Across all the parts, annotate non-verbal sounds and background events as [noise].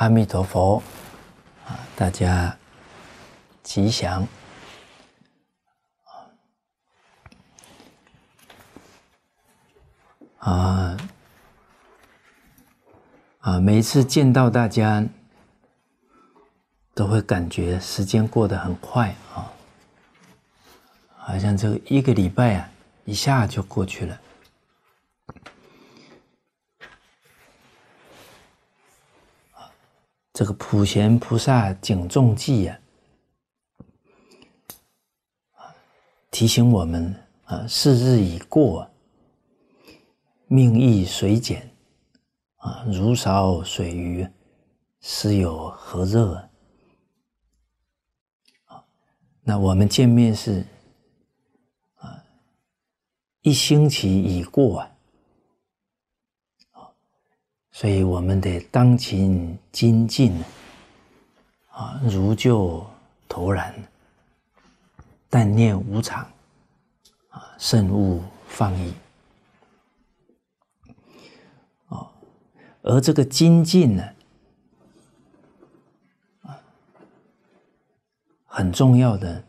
阿弥陀佛，啊，大家吉祥，啊啊！每次见到大家，都会感觉时间过得很快啊，好像这一个礼拜啊，一下就过去了。这个普贤菩萨警众记呀，啊，提醒我们啊，时日已过，命亦随减啊，如烧水鱼，时有何热？啊，那我们见面是啊，一星期已过。啊。所以，我们得当勤精进，啊，如旧妥然，但念无常，啊，慎勿放逸。啊，而这个精进呢，啊，很重要的，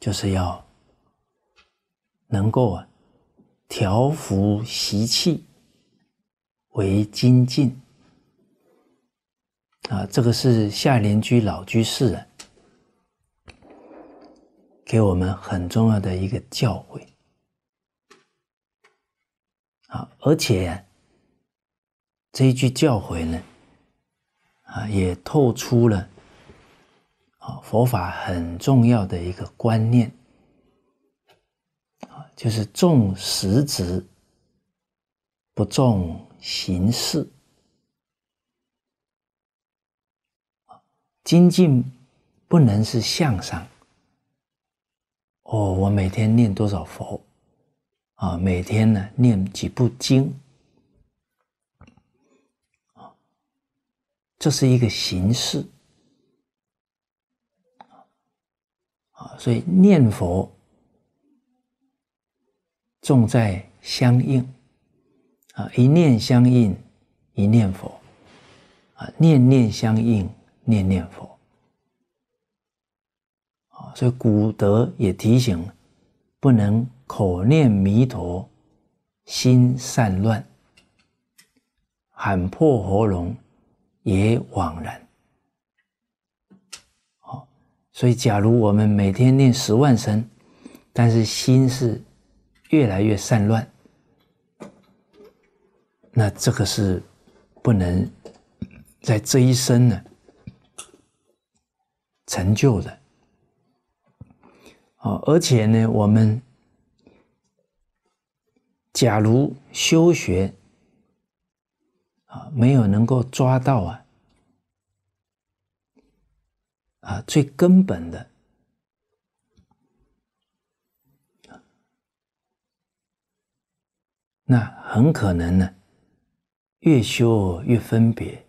就是要能够啊调伏习气。为精进啊，这个是夏莲居老居士给我们很重要的一个教诲啊，而且这一句教诲呢啊，也透出了啊佛法很重要的一个观念就是重实质，不重。形式啊，精进不能是向上哦。我每天念多少佛啊？每天呢念几部经这是一个形式啊。所以念佛重在相应。啊，一念相应，一念佛；啊，念念相应，念念佛。啊，所以古德也提醒，不能口念弥陀，心散乱，喊破喉咙也枉然。好，所以假如我们每天念十万声，但是心是越来越散乱。那这个是不能在这一生呢成就的啊！而且呢，我们假如修学啊，没有能够抓到啊啊最根本的，那很可能呢。越修越分别，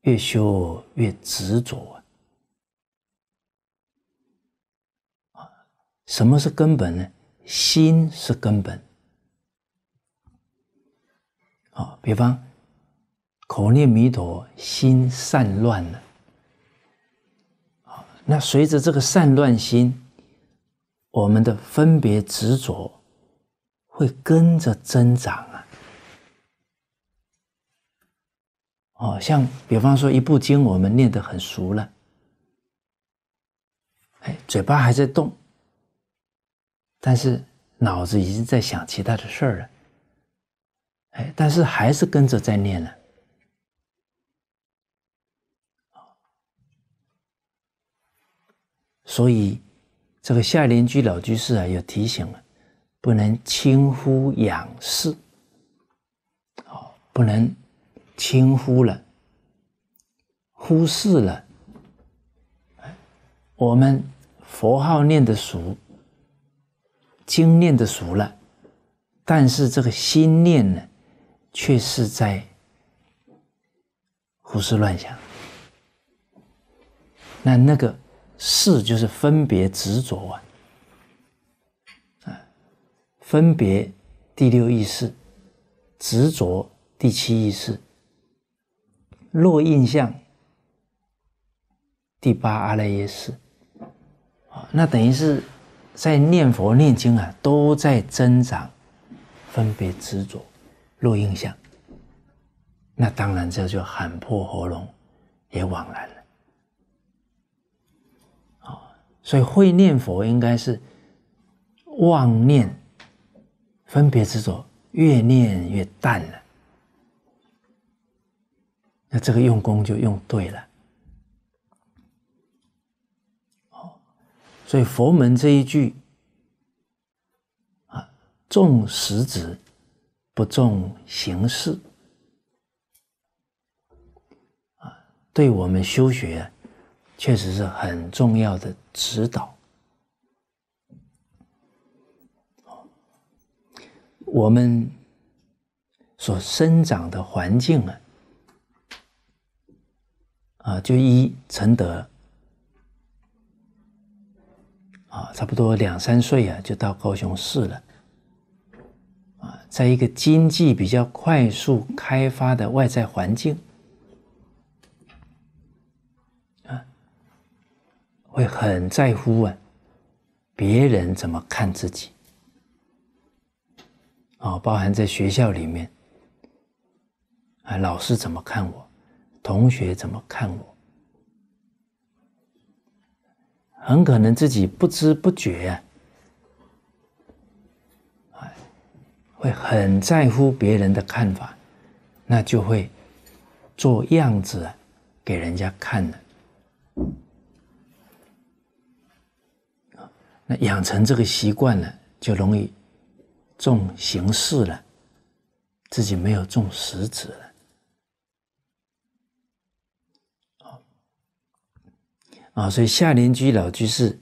越修越执着啊！什么是根本呢？心是根本。啊，比方口念弥陀，心散乱了。那随着这个散乱心，我们的分别执着会跟着增长啊。哦，像比方说一部经，我们念得很熟了，哎，嘴巴还在动，但是脑子已经在想其他的事儿了，哎，但是还是跟着在念了。所以，这个下联居老居士啊，有提醒了，不能轻忽仰视，哦，不能。轻忽了，忽视了。哎，我们佛号念的熟，经念的熟了，但是这个心念呢，却是在胡思乱想。那那个“是”就是分别执着啊，啊，分别第六意识，执着第七意识。落印象，第八阿赖耶识，啊，那等于是，在念佛念经啊，都在增长分别执着，落印象。那当然这就喊破喉咙也枉然了。啊，所以会念佛应该是妄念分别执着越念越淡了。那这个用功就用对了，所以佛门这一句啊，重实质，不重形式，啊，对我们修学确实是很重要的指导。我们所生长的环境啊。啊，就一承德啊，差不多两三岁啊，就到高雄市了。啊，在一个经济比较快速开发的外在环境啊，会很在乎啊别人怎么看自己。啊，包含在学校里面啊，老师怎么看我？同学怎么看我？很可能自己不知不觉啊，会很在乎别人的看法，那就会做样子给人家看了。那养成这个习惯了，就容易重形式了，自己没有重实质了。啊，所以夏联居老居士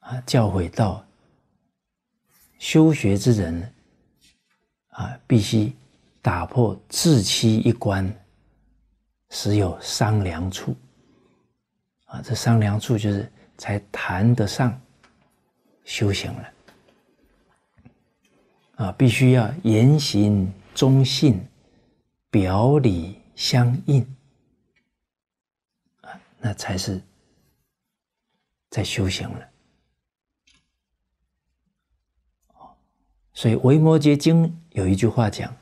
啊，教诲到修学之人啊，必须打破自欺一关，时有商量处。啊，这商量处就是才谈得上修行了。啊，必须要言行忠信，表里相应。那才是在修行了，哦，所以《维摩诘经》有一句话讲：“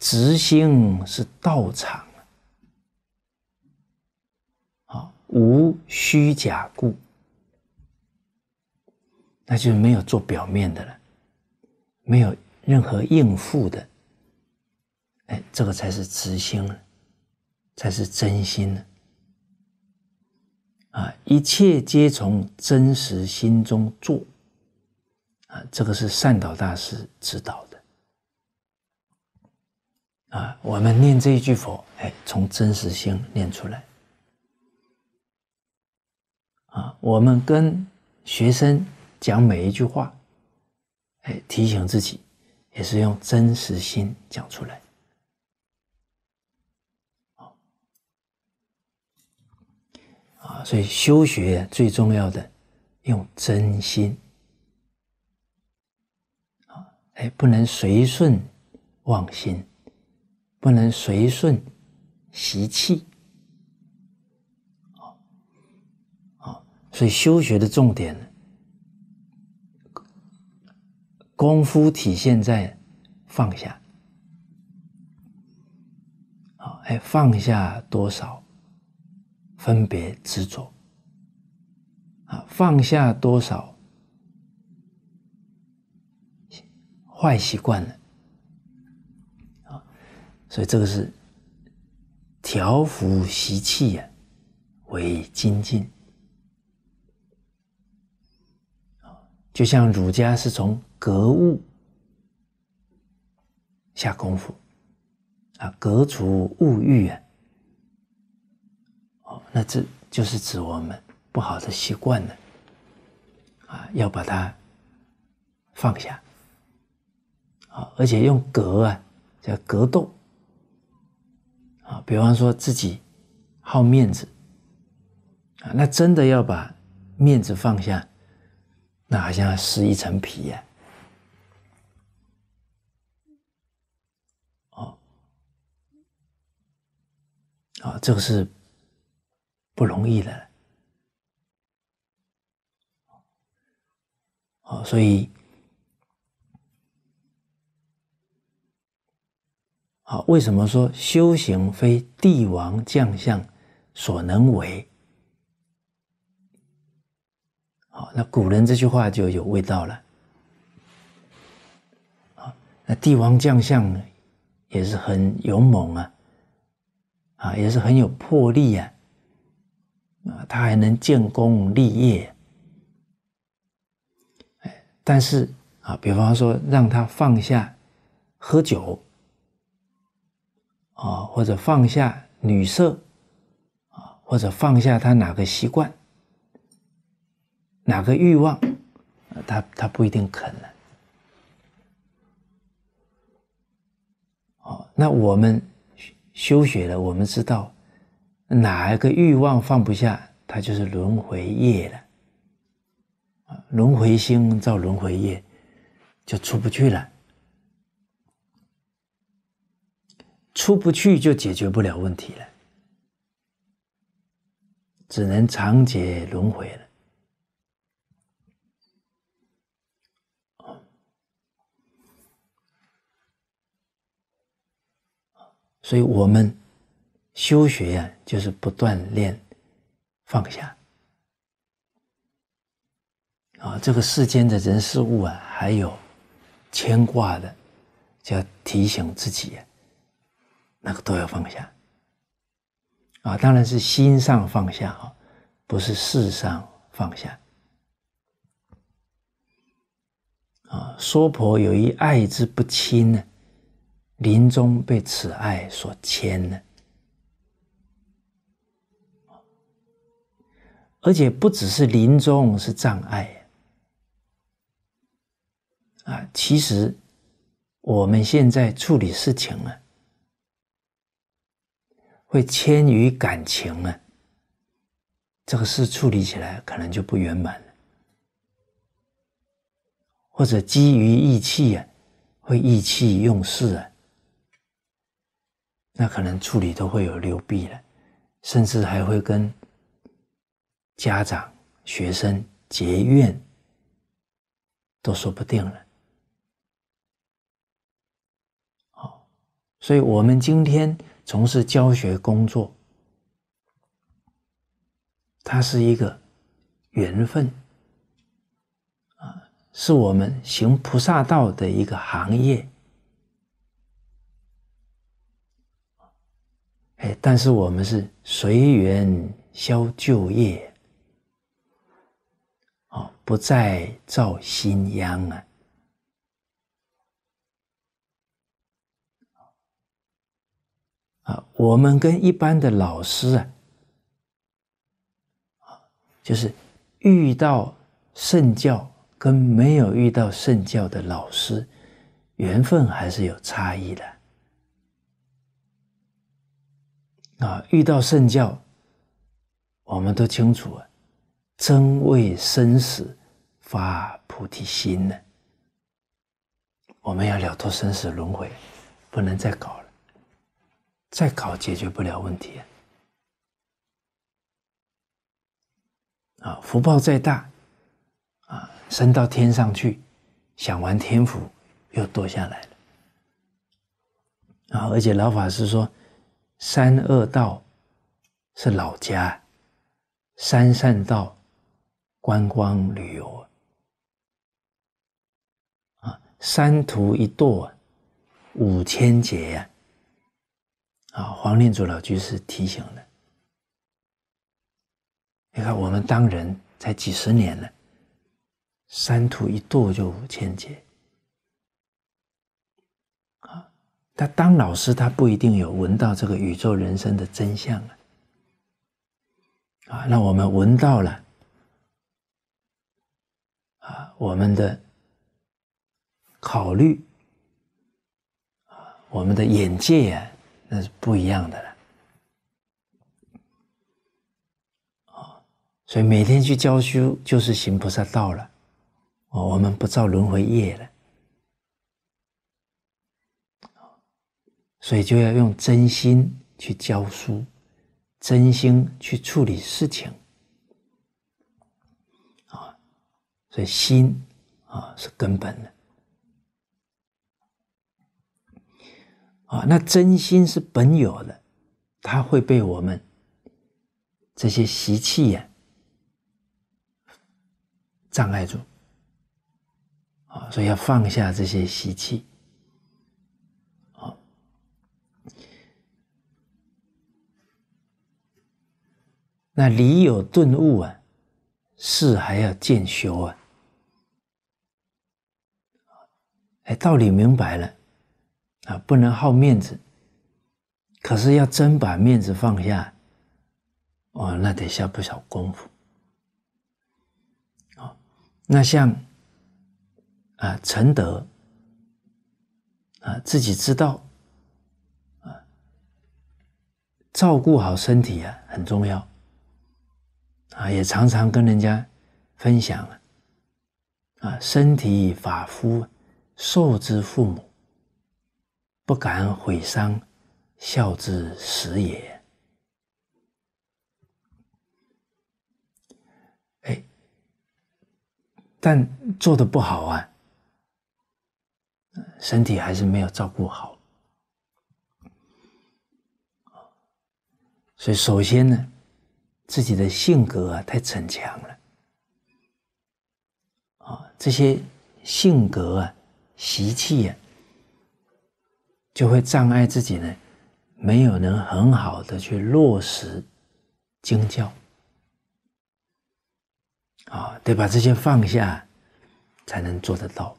直心是道场。”啊，无虚假故，那就没有做表面的了，没有任何应付的。哎，这个才是直心了，才是真心了。啊，一切皆从真实心中做，啊，这个是善导大师指导的。啊，我们念这一句佛，哎，从真实心念出来。啊，我们跟学生讲每一句话，哎，提醒自己，也是用真实心讲出来。所以修学最重要的，用真心啊！哎，不能随顺妄心，不能随顺习气。啊，所以修学的重点，功夫体现在放下。好，哎，放下多少？分别执着，啊，放下多少坏习惯了，啊，所以这个是调伏习气呀，为精进，就像儒家是从格物下功夫，啊，格除物欲啊。那这就是指我们不好的习惯呢，啊，要把它放下，啊，而且用格啊叫格斗，啊，比方说自己好面子，啊，那真的要把面子放下，那好像撕一层皮呀，哦，啊，这个是。不容易的，好，所以好，为什么说修行非帝王将相所能为？好，那古人这句话就有味道了。好，那帝王将相也是很勇猛啊，啊，也是很有魄力啊。啊，他还能建功立业，但是啊，比方说让他放下喝酒，啊，或者放下女色，啊，或者放下他哪个习惯、哪个欲望，他他不一定肯了。哦，那我们修学了，我们知道。哪一个欲望放不下，它就是轮回业了。轮回心造轮回业，就出不去了，出不去就解决不了问题了，只能长解轮回了。所以我们。修学呀，就是不断练放下啊！这个世间的人事物啊，还有牵挂的，就要提醒自己呀，那个都要放下啊！当然是心上放下啊，不是事上放下啊！说婆有一爱之不亲呢，临终被此爱所牵呢。而且不只是临终是障碍，啊，其实我们现在处理事情啊，会迁于感情啊，这个事处理起来可能就不圆满了，或者基于义气啊，会意气用事啊，那可能处理都会有流弊了，甚至还会跟。家长、学生结怨，都说不定了。好，所以，我们今天从事教学工作，它是一个缘分啊，是我们行菩萨道的一个行业。哎，但是我们是随缘消旧业。不再造新殃啊！啊，我们跟一般的老师啊，啊，就是遇到圣教跟没有遇到圣教的老师，缘分还是有差异的。啊，遇到圣教，我们都清楚啊，真谓生死。发菩提心呢？我们要了脱生死轮回，不能再搞了，再搞解决不了问题啊！啊，福报再大，啊，升到天上去，享完天福又堕下来了。啊，而且老法师说，三恶道是老家，三善道观光旅游。三途一堕，五千劫呀！啊，黄念祖老居士提醒的。你看，我们当人才几十年呢，三途一堕就五千劫。啊，他当老师，他不一定有闻到这个宇宙人生的真相啊！啊，那我们闻到了啊，我们的。考虑啊，我们的眼界啊，那是不一样的了。所以每天去教书就是行菩萨道了。哦，我们不造轮回业了。所以就要用真心去教书，真心去处理事情。啊，所以心啊是根本的。啊，那真心是本有的，它会被我们这些习气呀障碍住啊，所以要放下这些习气啊。那理有顿悟啊，事还要渐修啊。哎，道理明白了。啊，不能好面子，可是要真把面子放下，哦，那得下不少功夫。哦，那像啊，诚德啊，自己知道啊，照顾好身体啊，很重要。啊，也常常跟人家分享啊，啊，身体发肤，受之父母。不敢毁伤，孝之始也。哎，但做的不好啊，身体还是没有照顾好所以，首先呢，自己的性格啊，太逞强了啊，这些性格啊，习气呀。就会障碍自己呢，没有能很好的去落实经教，啊，得把这些放下，才能做得到。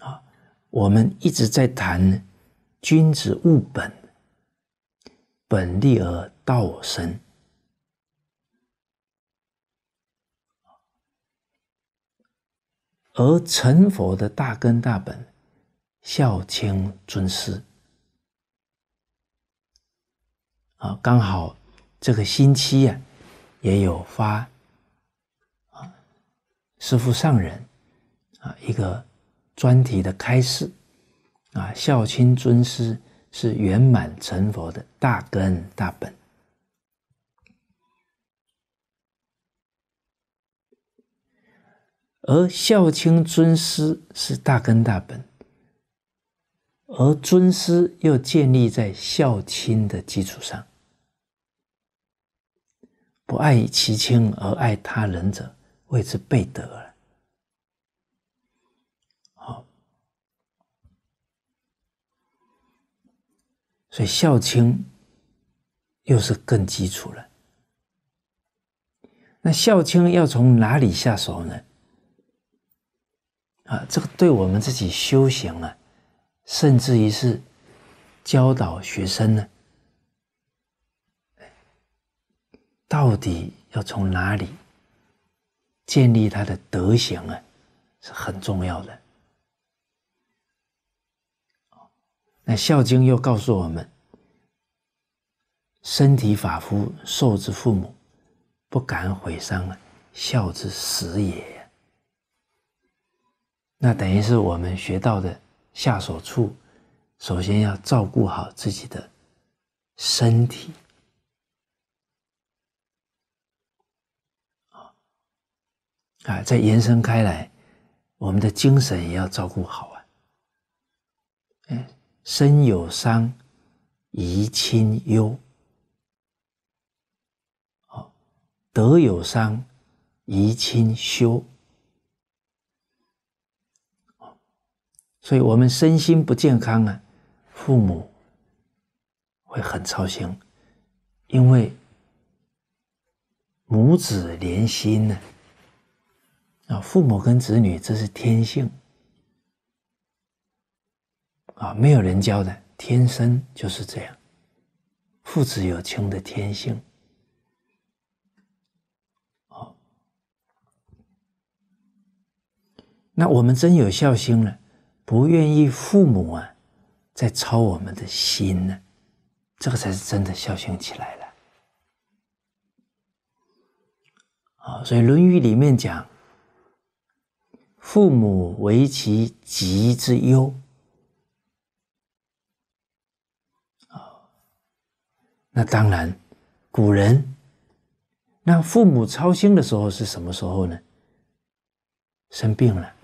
啊，我们一直在谈君子务本，本立而道生，而成佛的大根大本。孝亲尊师啊，刚好这个星期呀，也有发啊师父上人啊一个专题的开示啊，孝亲尊师是圆满成佛的大根大本，而孝亲尊师是大根大本。而尊师又建立在孝亲的基础上，不爱其亲而爱他人者，谓之悖德了。好，所以孝亲又是更基础了。那孝亲要从哪里下手呢？啊，这个对我们自己修行啊。甚至于是教导学生呢，到底要从哪里建立他的德行啊，是很重要的。那《孝经》又告诉我们：“身体发肤，受之父母，不敢毁伤，孝之始也。”那等于是我们学到的。下手处，首先要照顾好自己的身体，啊，啊，再延伸开来，我们的精神也要照顾好啊。哎，身有伤，贻亲忧；，哦，德有伤，贻亲羞。所以，我们身心不健康啊，父母会很操心，因为母子连心呢，啊，父母跟子女这是天性，啊，没有人教的，天生就是这样，父子有亲的天性，好，那我们真有孝心了。不愿意父母啊，再操我们的心呢，这个才是真的孝行起来了。啊，所以《论语》里面讲，父母为其疾之忧。啊，那当然，古人让父母操心的时候是什么时候呢？生病了。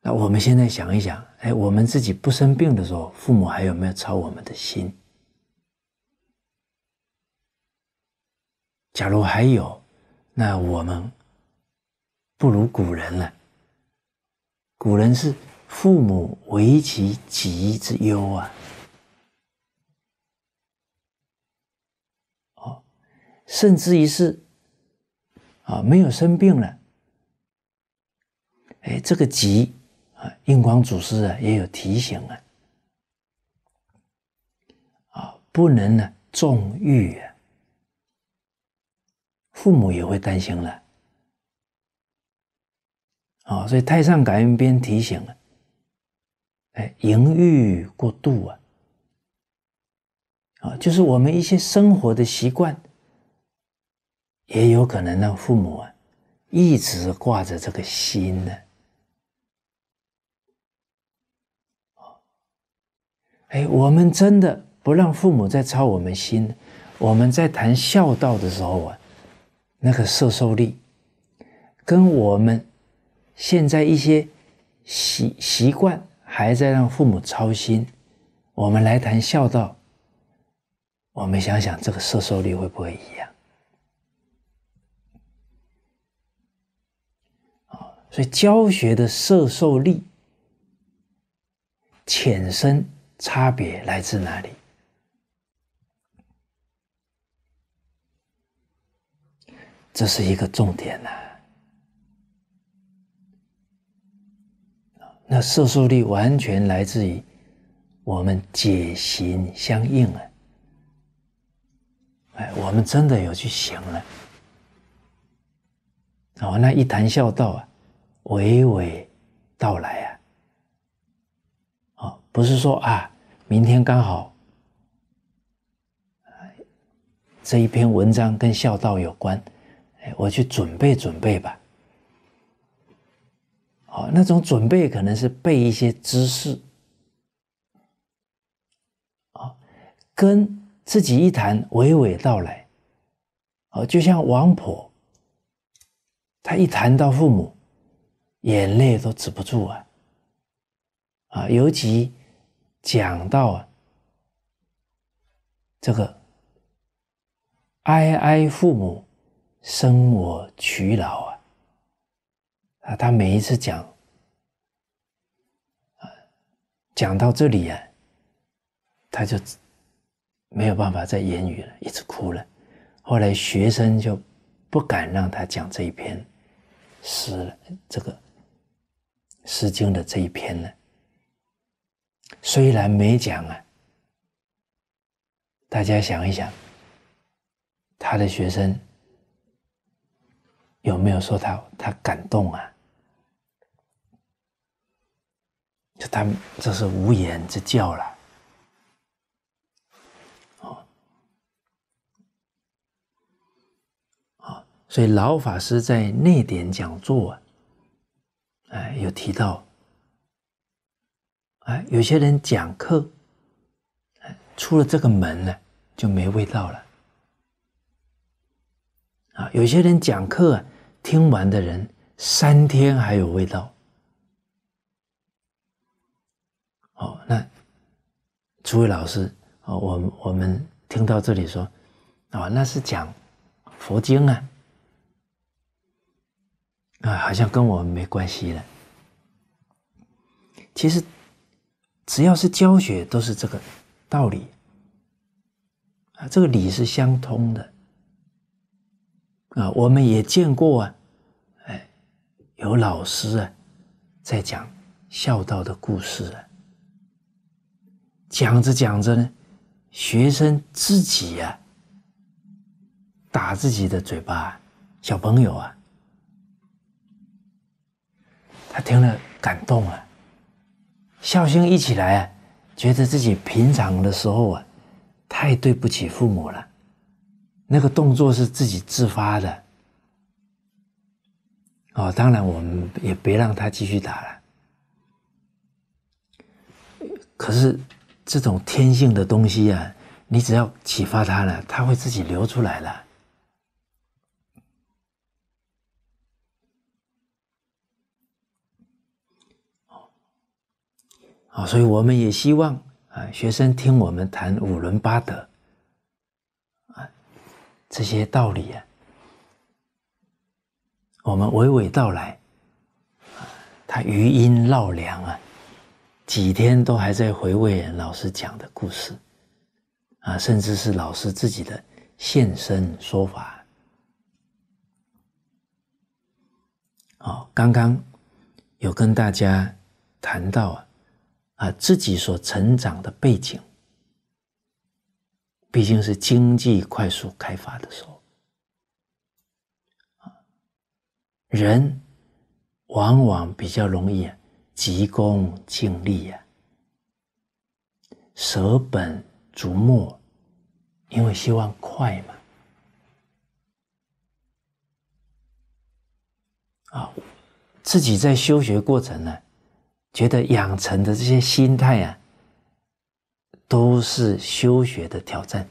那我们现在想一想，哎，我们自己不生病的时候，父母还有没有操我们的心？假如还有，那我们不如古人了。古人是“父母为其疾之忧”啊，哦，甚至于是啊，没有生病了，哎，这个疾。啊，印光祖师啊，也有提醒啊，啊，不能呢纵欲啊，父母也会担心了，啊，所以《太上感应篇》提醒了，哎，淫欲过度啊，啊，就是我们一些生活的习惯，也有可能让父母啊一直挂着这个心呢。哎，我们真的不让父母再操我们心。我们在谈孝道的时候啊，那个摄受力，跟我们现在一些习习惯还在让父母操心，我们来谈孝道，我们想想这个摄受力会不会一样？啊，所以教学的摄受力浅深。差别来自哪里？这是一个重点呐。那摄受力完全来自于我们解行相应啊。哎，我们真的有去行了。哦，那一谈孝道啊，娓娓道来啊。不是说啊，明天刚好这一篇文章跟孝道有关，哎，我去准备准备吧。好，那种准备可能是背一些知识，啊，跟自己一谈娓娓道来，哦，就像王婆，她一谈到父母，眼泪都止不住啊，啊，尤其。讲到这个哀哀父母，生我娶老啊！啊，他每一次讲啊，讲到这里啊，他就没有办法再言语了，一直哭了。后来学生就不敢让他讲这一篇诗了，这个《诗经》的这一篇呢。虽然没讲啊，大家想一想，他的学生有没有说他他感动啊？就他这是无言之教了。好，啊，所以老法师在内典讲座，哎，有提到。啊，有些人讲课，出了这个门了就没味道了。啊，有些人讲课，听完的人三天还有味道。哦，那诸位老师啊，我我们听到这里说，啊，那是讲佛经啊，啊，好像跟我们没关系了。其实。只要是教学都是这个道理啊，这个理是相通的啊。我们也见过啊，哎，有老师啊，在讲孝道的故事啊，讲着讲着呢，学生自己啊，打自己的嘴巴，小朋友啊，他听了感动啊。孝心一起来啊，觉得自己平常的时候啊，太对不起父母了。那个动作是自己自发的。哦，当然我们也别让他继续打了。可是这种天性的东西啊，你只要启发他了，他会自己流出来了。啊，所以我们也希望啊，学生听我们谈五伦八德，啊，这些道理啊，我们娓娓道来，啊，他余音绕梁啊，几天都还在回味老师讲的故事，啊，甚至是老师自己的现身说法。哦，刚刚有跟大家谈到啊。啊，自己所成长的背景，毕竟是经济快速开发的时候，人往往比较容易急功近利呀，舍本逐末，因为希望快嘛。啊，自己在修学过程呢。觉得养成的这些心态啊，都是修学的挑战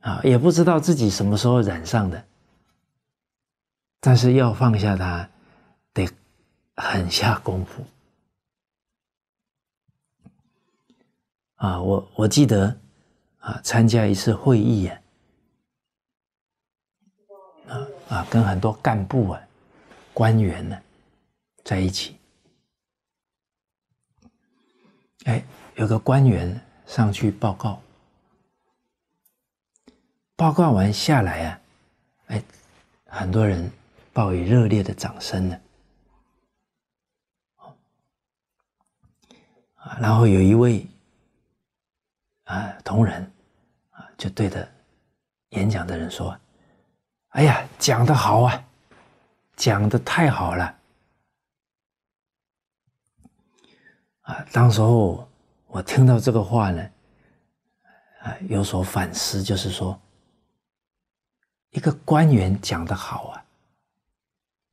啊，也不知道自己什么时候染上的，但是要放下它，得狠下功夫啊！我我记得啊，参加一次会议啊啊，跟很多干部啊、官员呢。在一起，哎，有个官员上去报告，报告完下来啊，哎，很多人报以热烈的掌声呢。啊，然后有一位啊同仁啊，就对着演讲的人说：“哎呀，讲的好啊，讲的太好了。”啊，当时候我听到这个话呢，啊，有所反思，就是说，一个官员讲的好啊，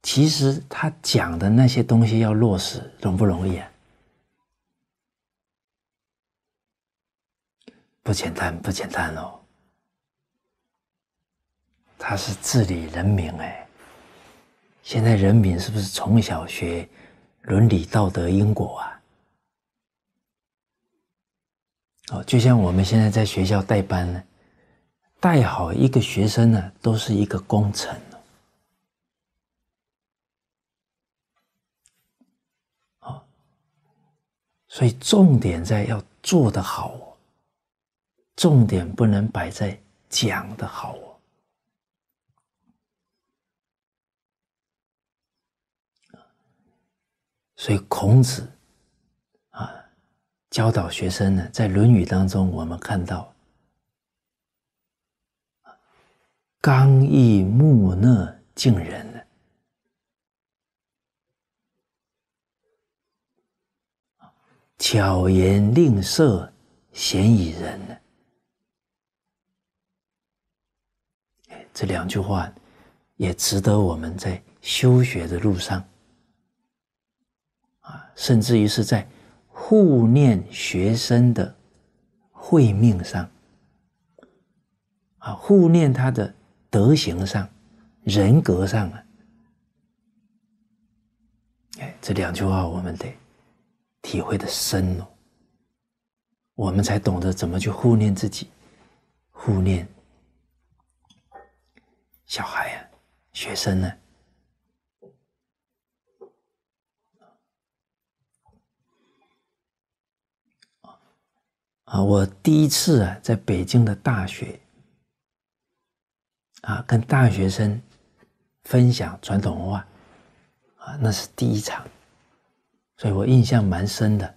其实他讲的那些东西要落实容不容易啊？不简单，不简单哦。他是治理人民哎，现在人民是不是从小学伦理道德、因果啊？哦，就像我们现在在学校代班呢，带好一个学生呢，都是一个工程哦。所以重点在要做的好，重点不能摆在讲的好哦。所以孔子。教导学生呢，在《论语》当中，我们看到“刚毅木讷敬人”呢，“巧言令色鲜矣仁”呢，这两句话也值得我们在修学的路上啊，甚至于是在。护念学生的慧命上，啊，护念他的德行上、人格上啊，哎，这两句话我们得体会的深哦，我们才懂得怎么去护念自己，护念小孩呀、学生呢。啊，我第一次啊在北京的大学，啊，跟大学生分享传统文化，啊，那是第一场，所以我印象蛮深的。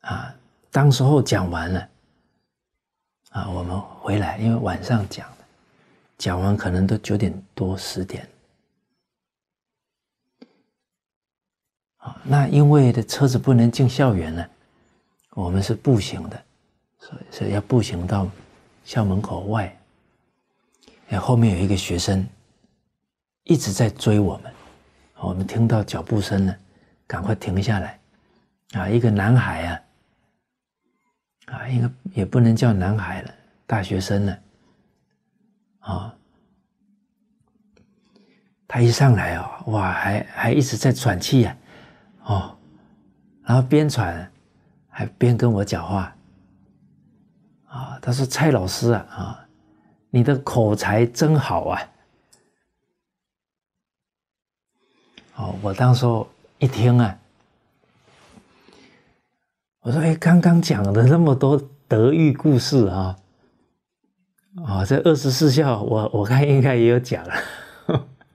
啊，当时候讲完了，啊，我们回来，因为晚上讲，讲完可能都九点多十点，啊，那因为的车子不能进校园了。我们是步行的，所以要步行到校门口外。后面有一个学生一直在追我们，我们听到脚步声了，赶快停下来。啊，一个男孩啊，啊，应该也不能叫男孩了，大学生了，啊，他一上来啊，哇，还还一直在喘气呀，哦，然后边喘。还边跟我讲话啊，他说：“蔡老师啊，啊，你的口才真好啊！”哦，我当时一听啊，我说：“哎，刚刚讲了那么多德育故事啊，啊，这二十四孝，我我看应该也有讲，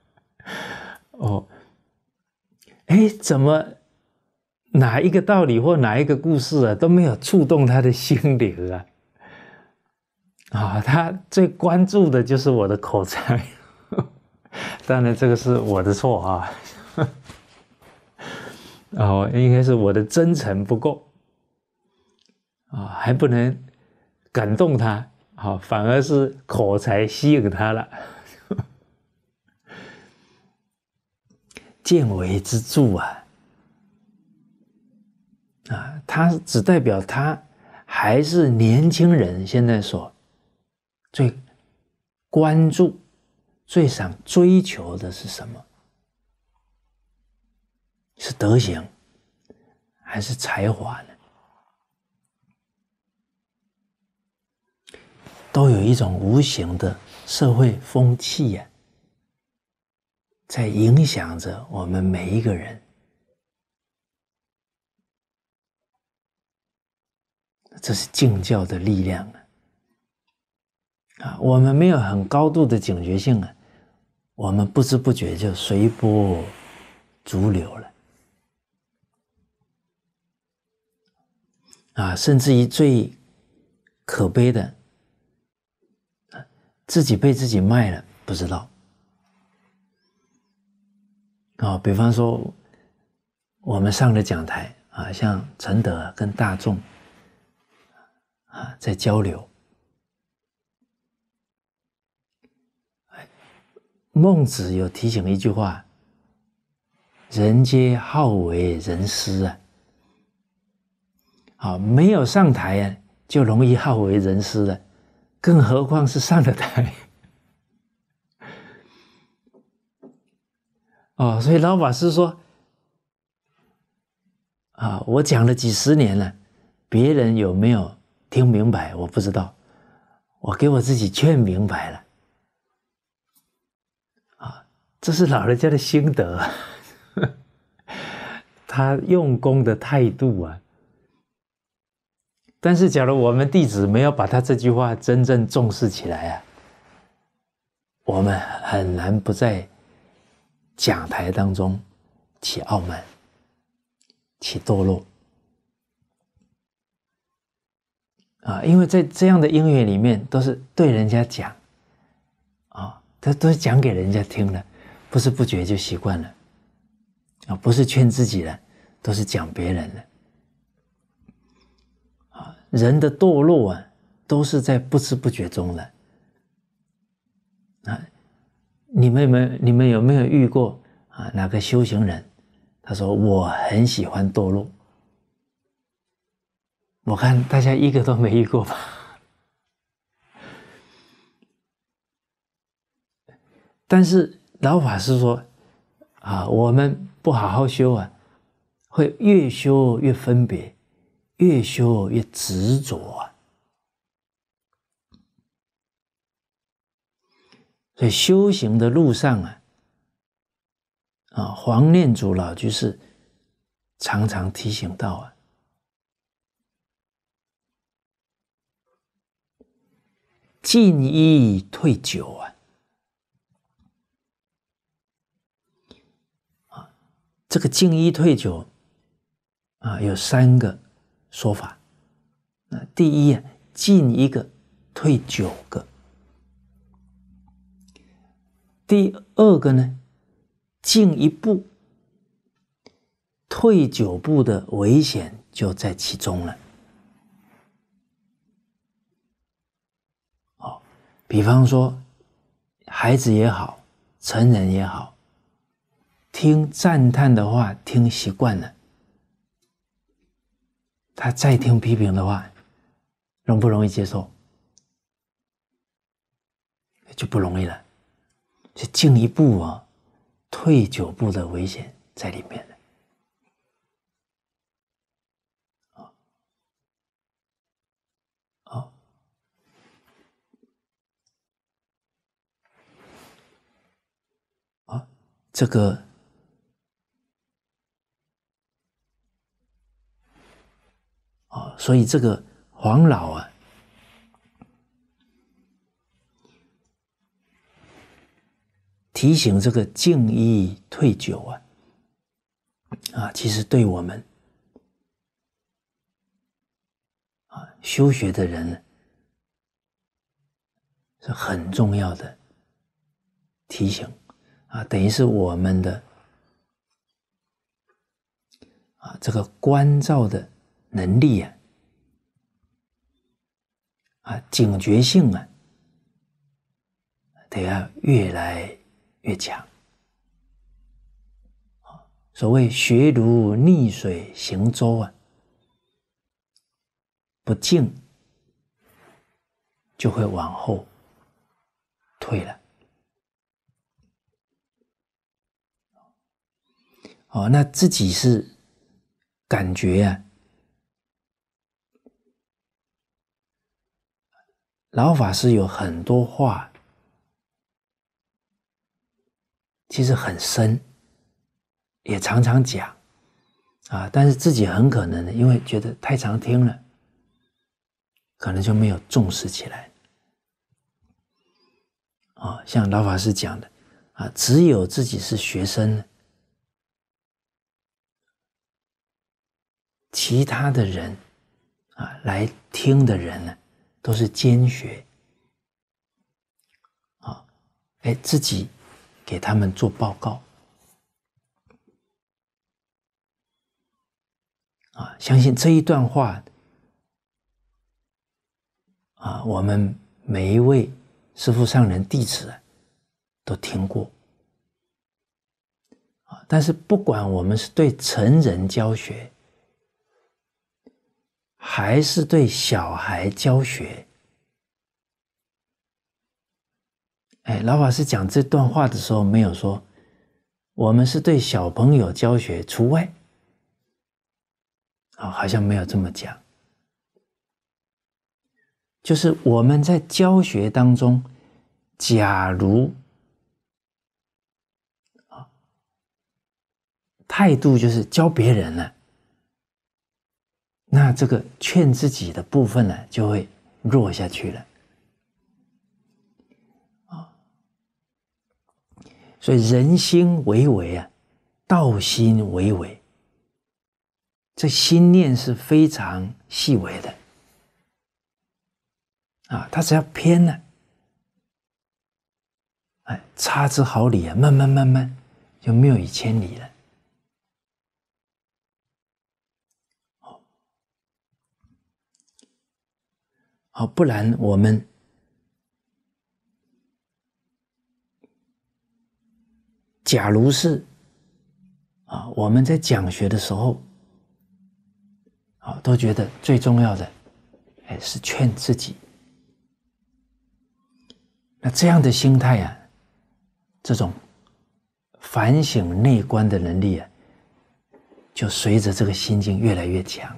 [laughs] 哦，哎，怎么？”哪一个道理或哪一个故事啊都没有触动他的心灵啊！啊，他最关注的就是我的口才，当然这个是我的错啊！[laughs] 哦，应该是我的真诚不够啊，还不能感动他，好，反而是口才吸引他了，[laughs] 见微知著啊！啊，他只代表他还是年轻人现在所最关注、最想追求的是什么？是德行还是才华呢？都有一种无形的社会风气呀，在影响着我们每一个人。这是敬教的力量啊！啊，我们没有很高度的警觉性啊，我们不知不觉就随波逐流了啊，甚至于最可悲的，自己被自己卖了，不知道啊。比方说，我们上了讲台啊，像承德跟大众。啊，在交流。孟子有提醒一句话：“人皆好为人师啊，啊，没有上台啊，就容易好为人师了，更何况是上了台。”哦，所以老法师说：“啊，我讲了几十年了，别人有没有？”听明白？我不知道，我给我自己劝明白了。啊，这是老人家的心得，[laughs] 他用功的态度啊。但是，假如我们弟子没有把他这句话真正重视起来啊，我们很难不在讲台当中起傲慢，起堕落。啊，因为在这样的音乐里面，都是对人家讲，啊，都都是讲给人家听的，不知不觉就习惯了，啊，不是劝自己的，都是讲别人的，啊，人的堕落啊，都是在不知不觉中的，啊，你们有没有你们有没有遇过啊？哪个修行人，他说我很喜欢堕落。我看大家一个都没遇过吧。但是老法师说：“啊，我们不好好修啊，会越修越分别，越修越执着啊。”所以修行的路上啊，啊，黄念祖老居士常常提醒到啊。进一退九啊，啊，这个进一退九啊，有三个说法。那第一啊，进一个退九个；第二个呢，进一步退九步的危险就在其中了。比方说，孩子也好，成人也好，听赞叹的话听习惯了，他再听批评的话，容不容易接受？就不容易了，就进一步啊，退九步的危险在里面。这个啊，所以这个黄老啊，提醒这个敬意退酒啊，啊，其实对我们啊修学的人是很重要的提醒。啊，等于是我们的啊，这个关照的能力啊，啊，警觉性啊，得要越来越强。所谓学如逆水行舟啊，不静就会往后退了。哦，那自己是感觉啊，老法师有很多话，其实很深，也常常讲啊，但是自己很可能因为觉得太常听了，可能就没有重视起来。啊，像老法师讲的啊，只有自己是学生。其他的人啊，来听的人呢，都是兼学啊，哎，自己给他们做报告啊。相信这一段话啊，我们每一位师父上人弟子都听过啊。但是不管我们是对成人教学。还是对小孩教学。哎，老法师讲这段话的时候没有说，我们是对小朋友教学除外，啊，好像没有这么讲。就是我们在教学当中，假如啊，态度就是教别人了。那这个劝自己的部分呢，就会弱下去了，啊，所以人心为伪啊，道心为伪，这心念是非常细微的，啊，他只要偏了，哎，差之毫厘啊，慢慢慢慢就谬以千里了。啊，不然我们，假如是啊，我们在讲学的时候，啊，都觉得最重要的，哎，是劝自己。那这样的心态呀，这种反省内观的能力啊，就随着这个心境越来越强。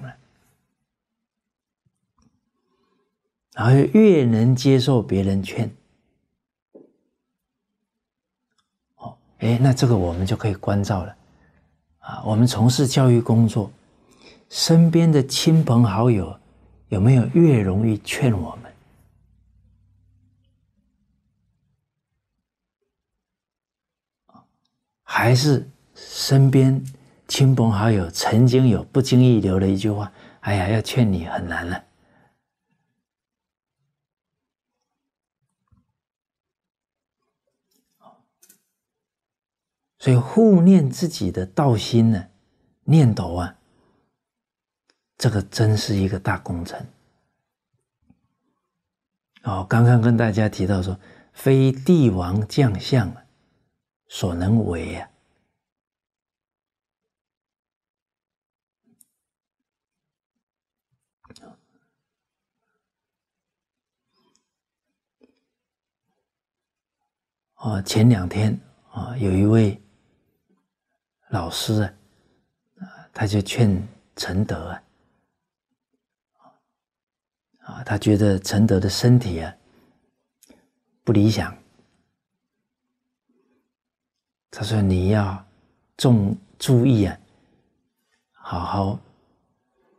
然后越能接受别人劝，哦，哎，那这个我们就可以关照了，啊，我们从事教育工作，身边的亲朋好友有没有越容易劝我们？还是身边亲朋好友曾经有不经意留了一句话：“哎呀，要劝你很难了。”所以护念自己的道心呢，念头啊，这个真是一个大工程。哦，刚刚跟大家提到说，非帝王将相所能为啊。哦，前两天啊，有一位。老师啊，啊，他就劝陈德啊，啊，他觉得陈德的身体啊不理想，他说你要重注意啊，好好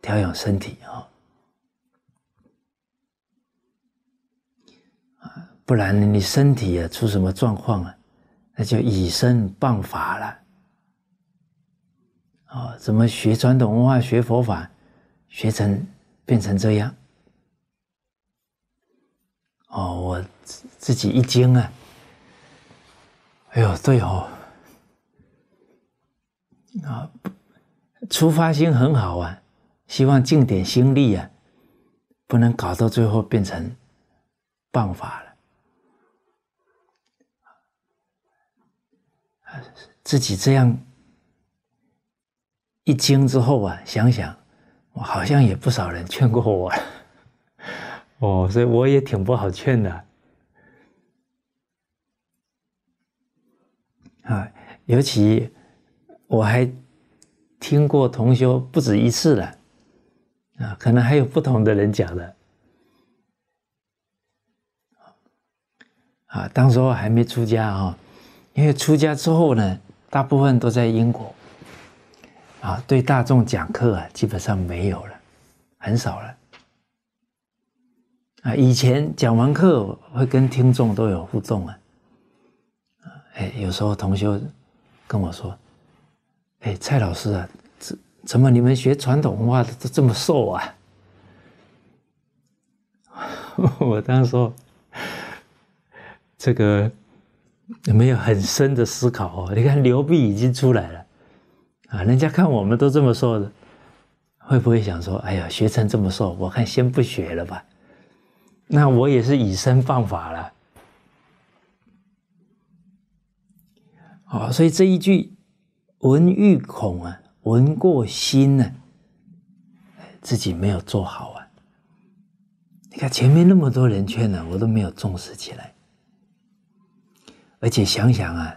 调养身体啊，啊，不然你身体啊出什么状况啊，那就以身谤法了。啊，怎么学传统文化、学佛法，学成变成这样？哦，我自己一惊啊！哎呦，对哦，啊，出发心很好啊，希望尽点心力啊，不能搞到最后变成办法了，自己这样。一惊之后啊，想想，我好像也不少人劝过我 [laughs] 哦，所以我也挺不好劝的，啊，尤其我还听过同修不止一次了，啊，可能还有不同的人讲的，啊，当时我还没出家啊，因为出家之后呢，大部分都在英国。啊，对大众讲课啊，基本上没有了，很少了。啊，以前讲完课会跟听众都有互动啊。哎，有时候同学跟我说：“哎，蔡老师啊，怎么你们学传统文化都这么瘦啊？” [laughs] 我当时说：“这个有没有很深的思考哦，你看刘碧已经出来了。”啊，人家看我们都这么说的，会不会想说：“哎呀，学成这么说，我看先不学了吧？”那我也是以身犯法了。好，所以这一句“闻欲恐啊，闻过心呢”，自己没有做好啊。你看前面那么多人劝呢，我都没有重视起来。而且想想啊，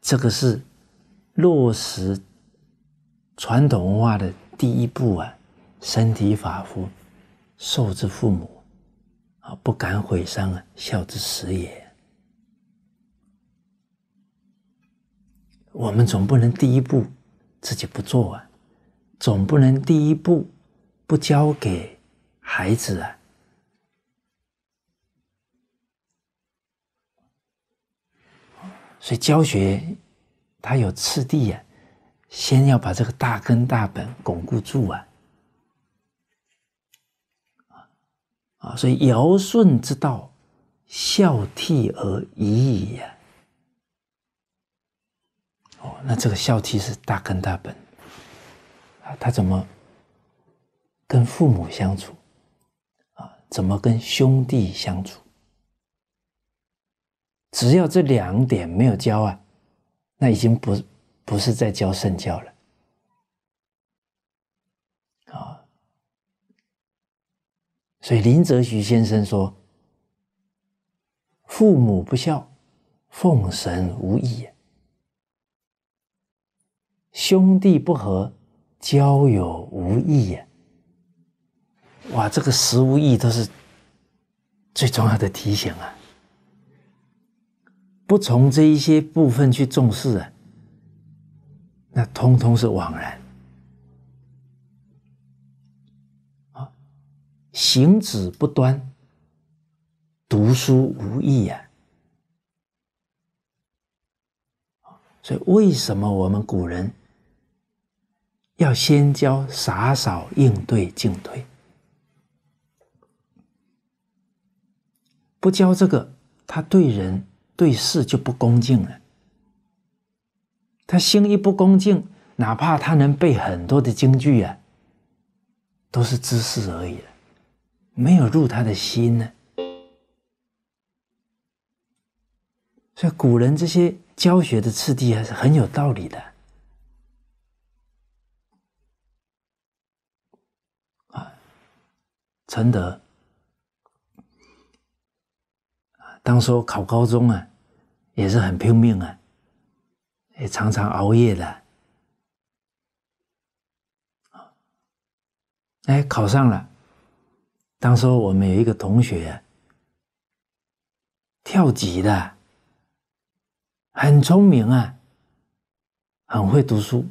这个是落实。传统文化的第一步啊，身体发肤，受之父母，啊，不敢毁伤啊，孝之始也。我们总不能第一步自己不做啊，总不能第一步不交给孩子啊。所以教学它有次第呀。先要把这个大根大本巩固住啊，啊，所以尧舜之道，孝悌而已矣呀。哦，那这个孝悌是大根大本啊，他怎么跟父母相处啊？怎么跟兄弟相处？只要这两点没有教啊，那已经不。不是在教圣教了，啊！所以林则徐先生说：“父母不孝，奉神无益；兄弟不和，交友无益。”哇，这个十无益都是最重要的提醒啊！不从这一些部分去重视啊！那通通是枉然，啊，行止不端，读书无益呀、啊，所以为什么我们古人要先教洒扫应对进退？不教这个，他对人对事就不恭敬了。他心一不恭敬，哪怕他能背很多的京剧啊，都是知识而已，没有入他的心呢。所以古人这些教学的次第还是很有道理的。啊，承德啊，当初考高中啊，也是很拼命啊。也常常熬夜的，啊，哎，考上了。当时我们有一个同学跳级的，很聪明啊，很会读书。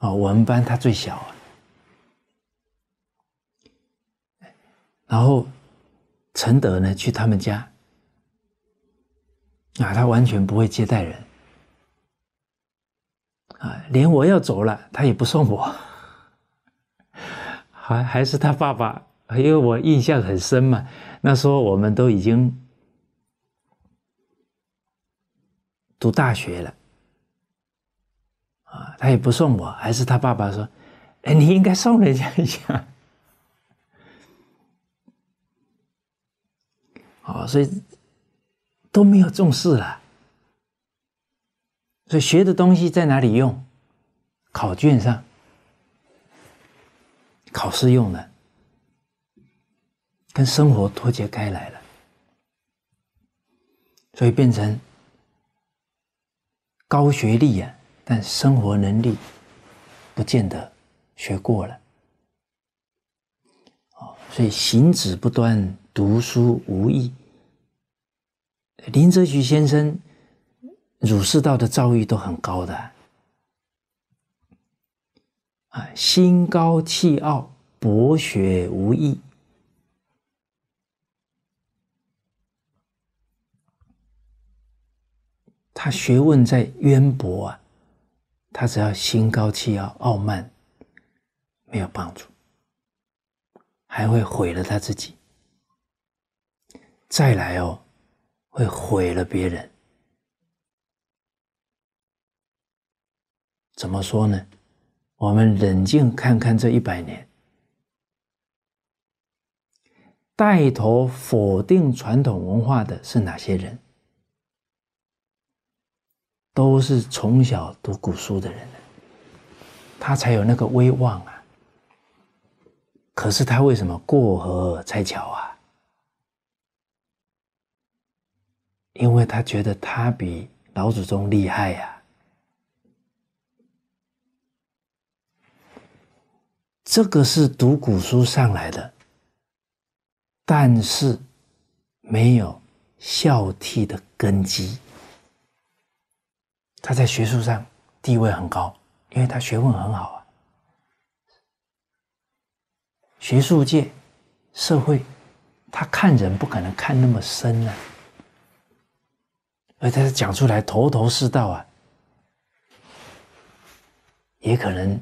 哦，我们班他最小。然后陈德呢，去他们家。啊，他完全不会接待人，啊，连我要走了，他也不送我，还还是他爸爸，因为我印象很深嘛，那时候我们都已经读大学了，啊，他也不送我，还是他爸爸说，哎，你应该送人家一下，好，所以。都没有重视了，所以学的东西在哪里用？考卷上、考试用的，跟生活脱节开来了，所以变成高学历啊，但生活能力不见得学过了。哦，所以行止不端，读书无益。林则徐先生，儒释道的造诣都很高的，啊，心高气傲，博学无益。他学问再渊博啊，他只要心高气傲、傲慢，没有帮助，还会毁了他自己。再来哦。会毁了别人，怎么说呢？我们冷静看看这一百年，带头否定传统文化的是哪些人？都是从小读古书的人，他才有那个威望啊。可是他为什么过河拆桥啊？因为他觉得他比老祖宗厉害呀，这个是读古书上来的，但是没有孝悌的根基。他在学术上地位很高，因为他学问很好啊。学术界、社会，他看人不可能看那么深啊。他讲出来头头是道啊，也可能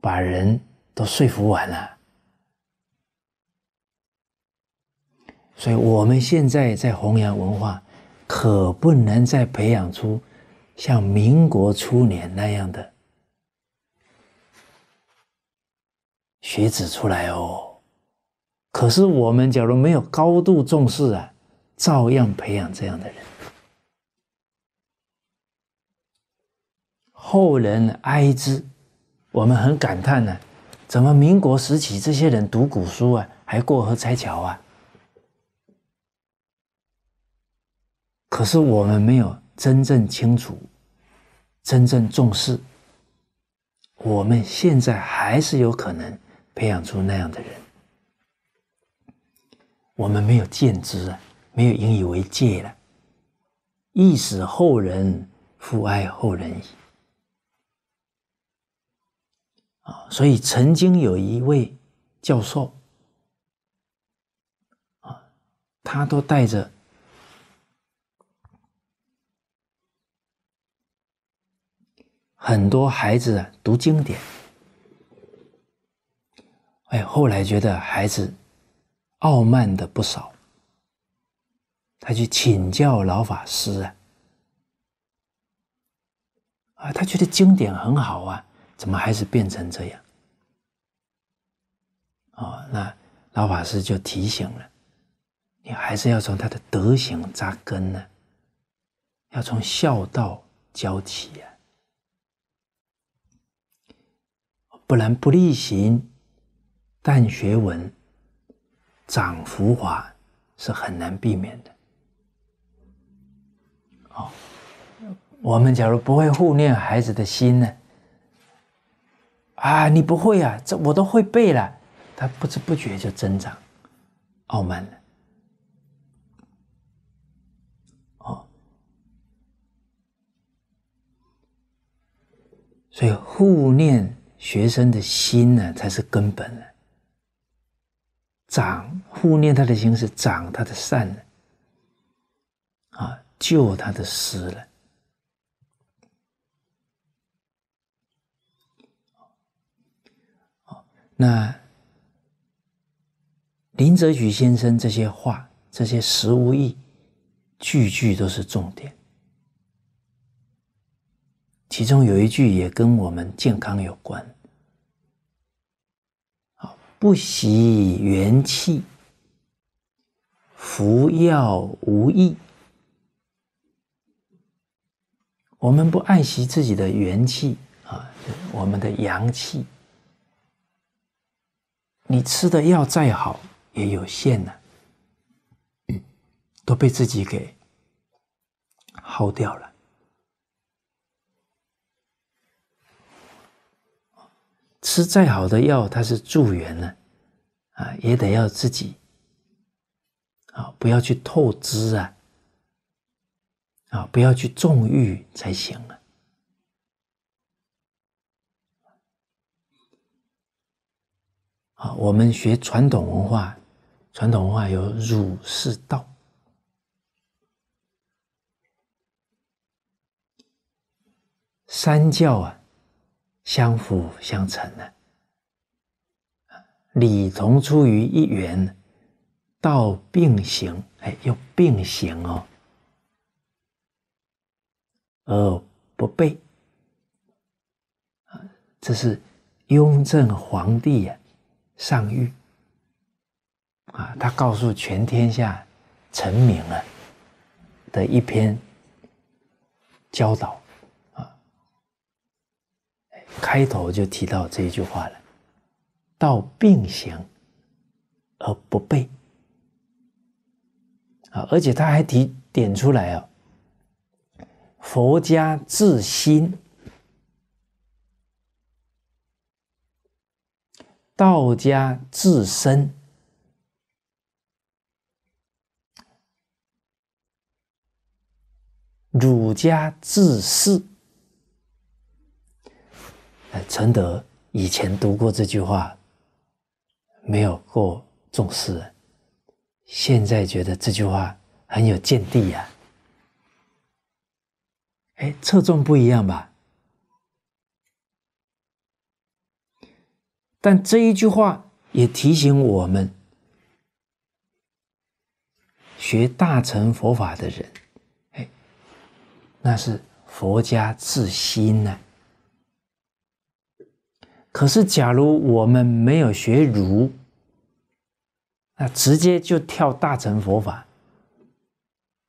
把人都说服完了。所以我们现在在弘扬文化，可不能再培养出像民国初年那样的学子出来哦。可是我们假如没有高度重视啊，照样培养这样的人。后人哀之，我们很感叹呢。怎么民国时期这些人读古书啊，还过河拆桥啊？可是我们没有真正清楚、真正重视。我们现在还是有可能培养出那样的人。我们没有见之啊，没有引以为戒了，亦使后人复哀后人矣。所以，曾经有一位教授啊，他都带着很多孩子读经典。哎，后来觉得孩子傲慢的不少，他去请教老法师啊，啊，他觉得经典很好啊。怎么还是变成这样？哦，那老法师就提醒了：你还是要从他的德行扎根呢，要从孝道教起啊！不然不力行，但学文，长浮华，是很难避免的。哦，我们假如不会护念孩子的心呢？啊，你不会啊？这我都会背了。他不知不觉就增长傲慢了。哦，所以护念学生的心呢，才是根本了。长护念他的心是长他的善啊，救他的失了。那林则徐先生这些话，这些实无益，句句都是重点。其中有一句也跟我们健康有关，不习元气，服药无益。我们不爱惜自己的元气啊，我们的阳气。你吃的药再好也有限呢，都被自己给耗掉了。吃再好的药，它是助缘呢，啊，也得要自己，啊，不要去透支啊，啊，不要去纵欲才行。啊，我们学传统文化，传统文化有儒释道，三教啊，相辅相成呢。理同出于一源，道并行，哎，要并行哦，而不悖。啊，这是雍正皇帝呀。上谕啊，他告诉全天下臣民啊的一篇教导啊，开头就提到这一句话了：，道并行而不悖啊，而且他还提点出来啊，佛家自心。道家自身，儒家自世。哎，陈德以前读过这句话，没有过重视。现在觉得这句话很有见地呀。哎，侧重不一样吧？但这一句话也提醒我们，学大乘佛法的人，哎，那是佛家自心呢。可是，假如我们没有学儒，那直接就跳大乘佛法，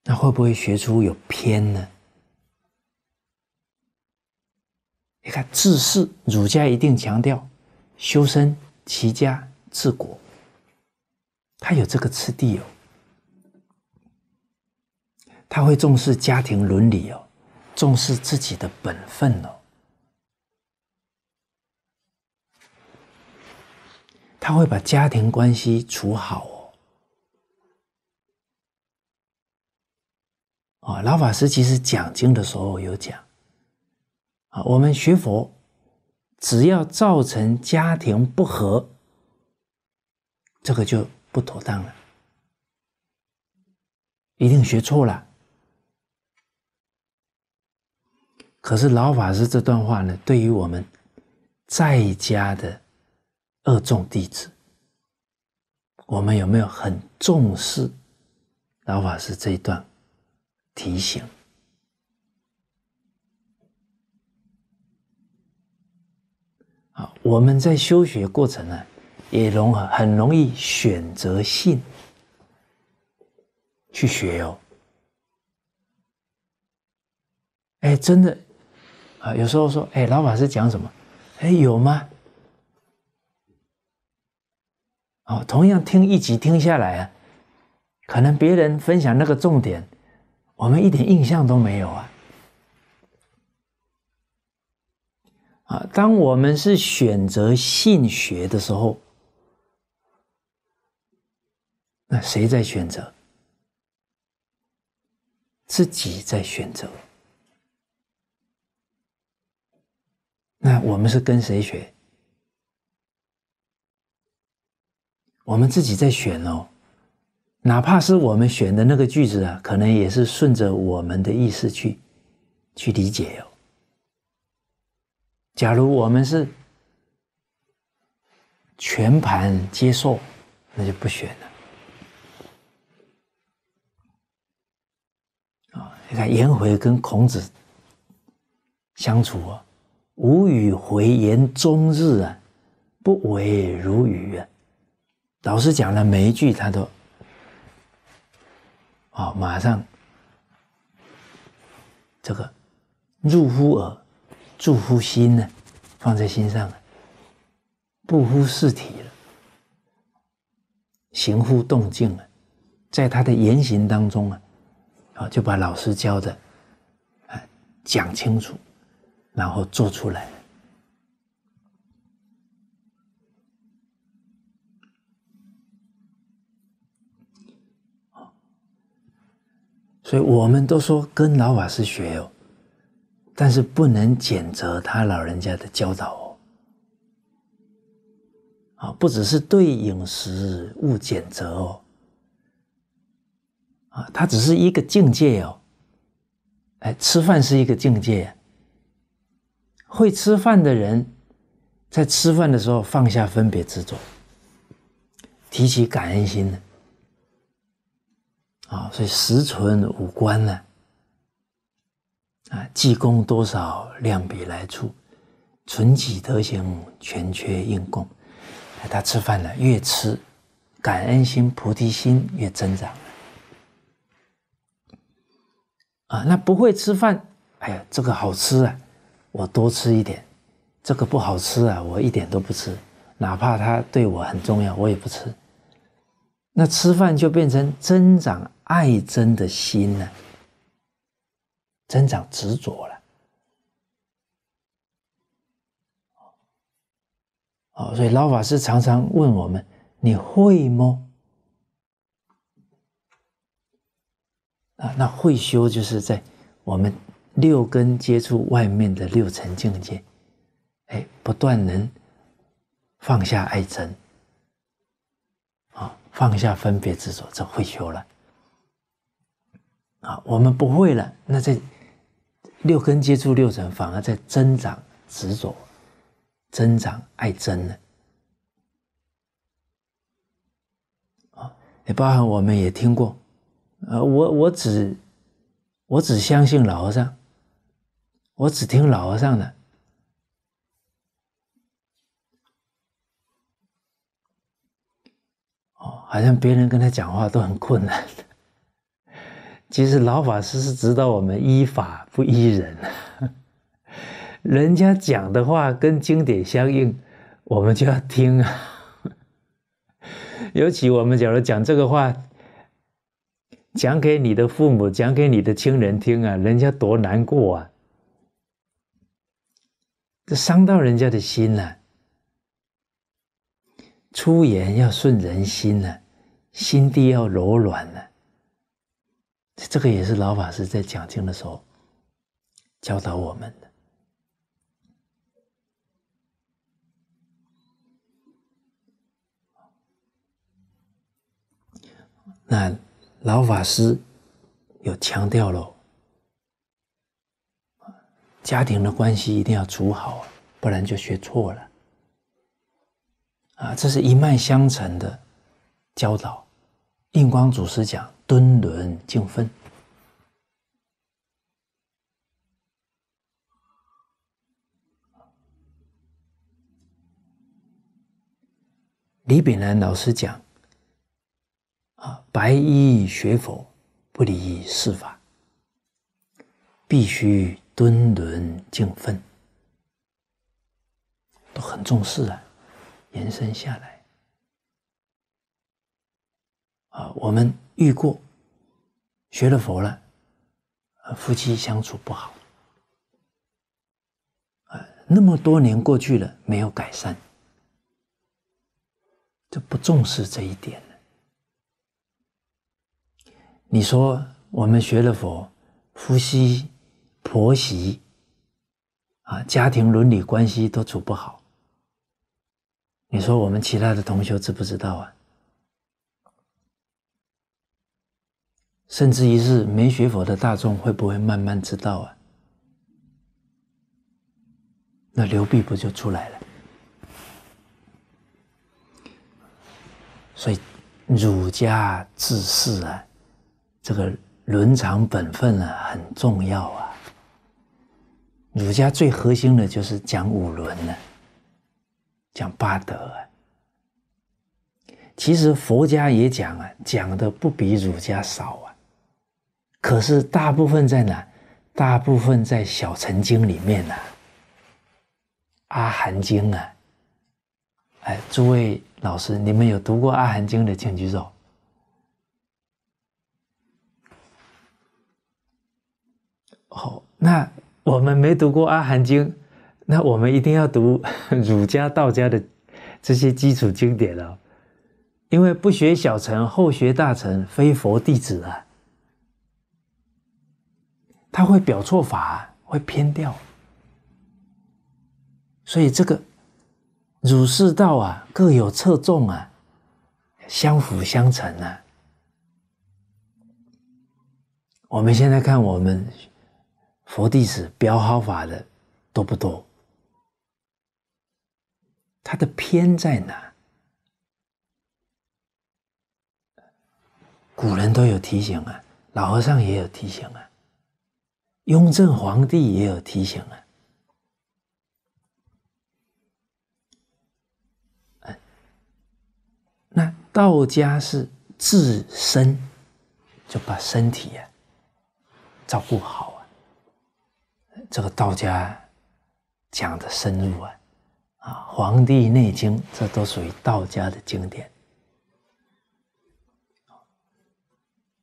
那会不会学出有偏呢？你看，治世儒家一定强调。修身齐家治国，他有这个次第哦。他会重视家庭伦理哦，重视自己的本分哦。他会把家庭关系处好哦。啊，老法师其实讲经的时候有讲，啊，我们学佛。只要造成家庭不和，这个就不妥当了。一定学错了。可是老法师这段话呢，对于我们在家的二众弟子，我们有没有很重视老法师这一段提醒？我们在修学过程呢，也容很容易选择性去学哦。哎，真的，啊，有时候说，哎，老法师讲什么？哎，有吗？哦，同样听一集听下来啊，可能别人分享那个重点，我们一点印象都没有啊。啊，当我们是选择性学的时候，那谁在选择？自己在选择。那我们是跟谁学？我们自己在选哦。哪怕是我们选的那个句子啊，可能也是顺着我们的意思去去理解哦。假如我们是全盘接受，那就不选了。啊，你看颜回跟孔子相处啊，吾与回言终日啊，不为如愚啊。老师讲了每一句，他都啊，马上这个入乎耳。祝福心呢，放在心上啊；不乎事体了，行乎动静啊，在他的言行当中啊，啊，就把老师教的啊讲清楚，然后做出来。好，所以我们都说跟老法师学哦。但是不能谴责他老人家的教导哦，啊，不只是对饮食勿谴责哦，啊，他只是一个境界哦，哎，吃饭是一个境界，会吃饭的人在吃饭的时候放下分别执着，提起感恩心呢，啊，所以食存五观呢。啊，济公多少量比来处，存己德行全缺应供。他吃饭了，越吃，感恩心、菩提心越增长了。啊，那不会吃饭，哎呀，这个好吃啊，我多吃一点；这个不好吃啊，我一点都不吃。哪怕他对我很重要，我也不吃。那吃饭就变成增长爱憎的心呢？增长执着了，哦，所以老法师常常问我们：“你会吗？”啊，那会修就是在我们六根接触外面的六层境界，哎，不断能放下爱憎，啊，放下分别执着，这会修了。啊，我们不会了，那这。六根接触六尘，反而在增长执着，增长爱憎呢？啊，也包含我们也听过，呃，我我只，我只相信老和尚，我只听老和尚的。哦，好像别人跟他讲话都很困难。其实老法师是指导我们依法不依人，[laughs] 人家讲的话跟经典相应，我们就要听啊。[laughs] 尤其我们假如讲这个话，讲给你的父母、讲给你的亲人听啊，人家多难过啊，这伤到人家的心了。出言要顺人心呢，心地要柔软呢。这个也是老法师在讲经的时候教导我们的。那老法师有强调喽，家庭的关系一定要处好，不然就学错了。啊，这是一脉相承的教导。印光祖师讲。敦伦敬分，李炳南老师讲：“啊，白衣学佛不离世法，必须敦伦敬分，都很重视啊，延伸下来。”啊，我们遇过，学了佛了，夫妻相处不好，啊，那么多年过去了，没有改善，就不重视这一点了。你说我们学了佛，夫妻、婆媳啊，家庭伦理关系都处不好，你说我们其他的同学知不知道啊？甚至于是没学佛的大众会不会慢慢知道啊？那流弊不就出来了？所以儒家治世啊，这个伦常本分啊很重要啊。儒家最核心的就是讲五伦呢。讲八德啊。其实佛家也讲啊，讲的不比儒家少啊。可是大部分在哪？大部分在小乘经里面呢，《阿含经》啊，哎，诸位老师，你们有读过《阿含经》的，请举手。好，那我们没读过《阿含经》，那我们一定要读儒家、道家的这些基础经典了，因为不学小乘，后学大乘，非佛弟子啊。他会表错法，会偏掉，所以这个儒释道啊，各有侧重啊，相辅相成啊。我们现在看，我们佛弟子表好法的多不多？他的偏在哪？古人都有提醒啊，老和尚也有提醒啊。雍正皇帝也有提醒啊，那道家是自身就把身体呀照顾好啊，这个道家讲的深入啊，啊，《黄帝内经》这都属于道家的经典，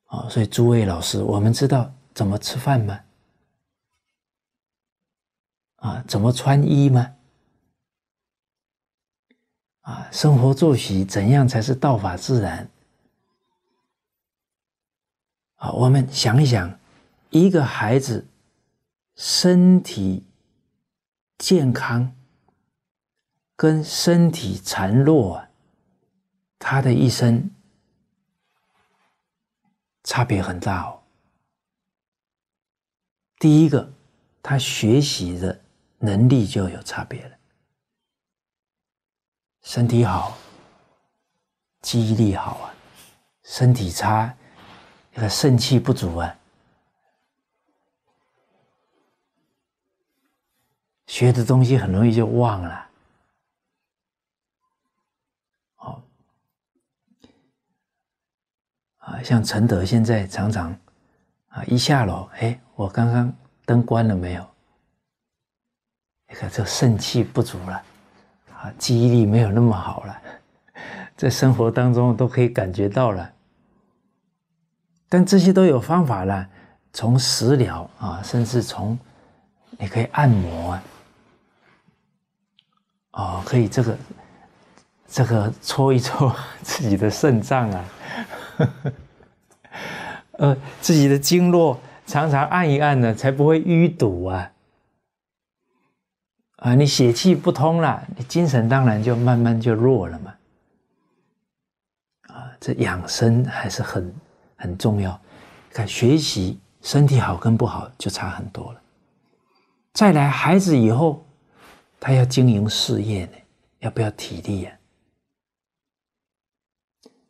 好，所以诸位老师，我们知道怎么吃饭吗？啊，怎么穿衣吗？啊，生活作息怎样才是道法自然？啊，我们想一想，一个孩子身体健康跟身体孱弱，他的一生差别很大哦。第一个，他学习的。能力就有差别了。身体好，记忆力好啊；身体差，那个肾气不足啊，学的东西很容易就忘了。好啊，像陈德现在常常啊，一下楼，哎，我刚刚灯关了没有？你看这肾气不足了，啊，记忆力没有那么好了，[laughs] 在生活当中都可以感觉到了。但这些都有方法了，从食疗啊，甚至从你可以按摩啊，哦，可以这个这个搓一搓 [laughs] 自己的肾脏啊，[laughs] 呃，自己的经络常常按一按呢，才不会淤堵啊。啊，你血气不通了，你精神当然就慢慢就弱了嘛。啊，这养生还是很很重要。看学习，身体好跟不好就差很多了。再来，孩子以后他要经营事业呢，要不要体力啊？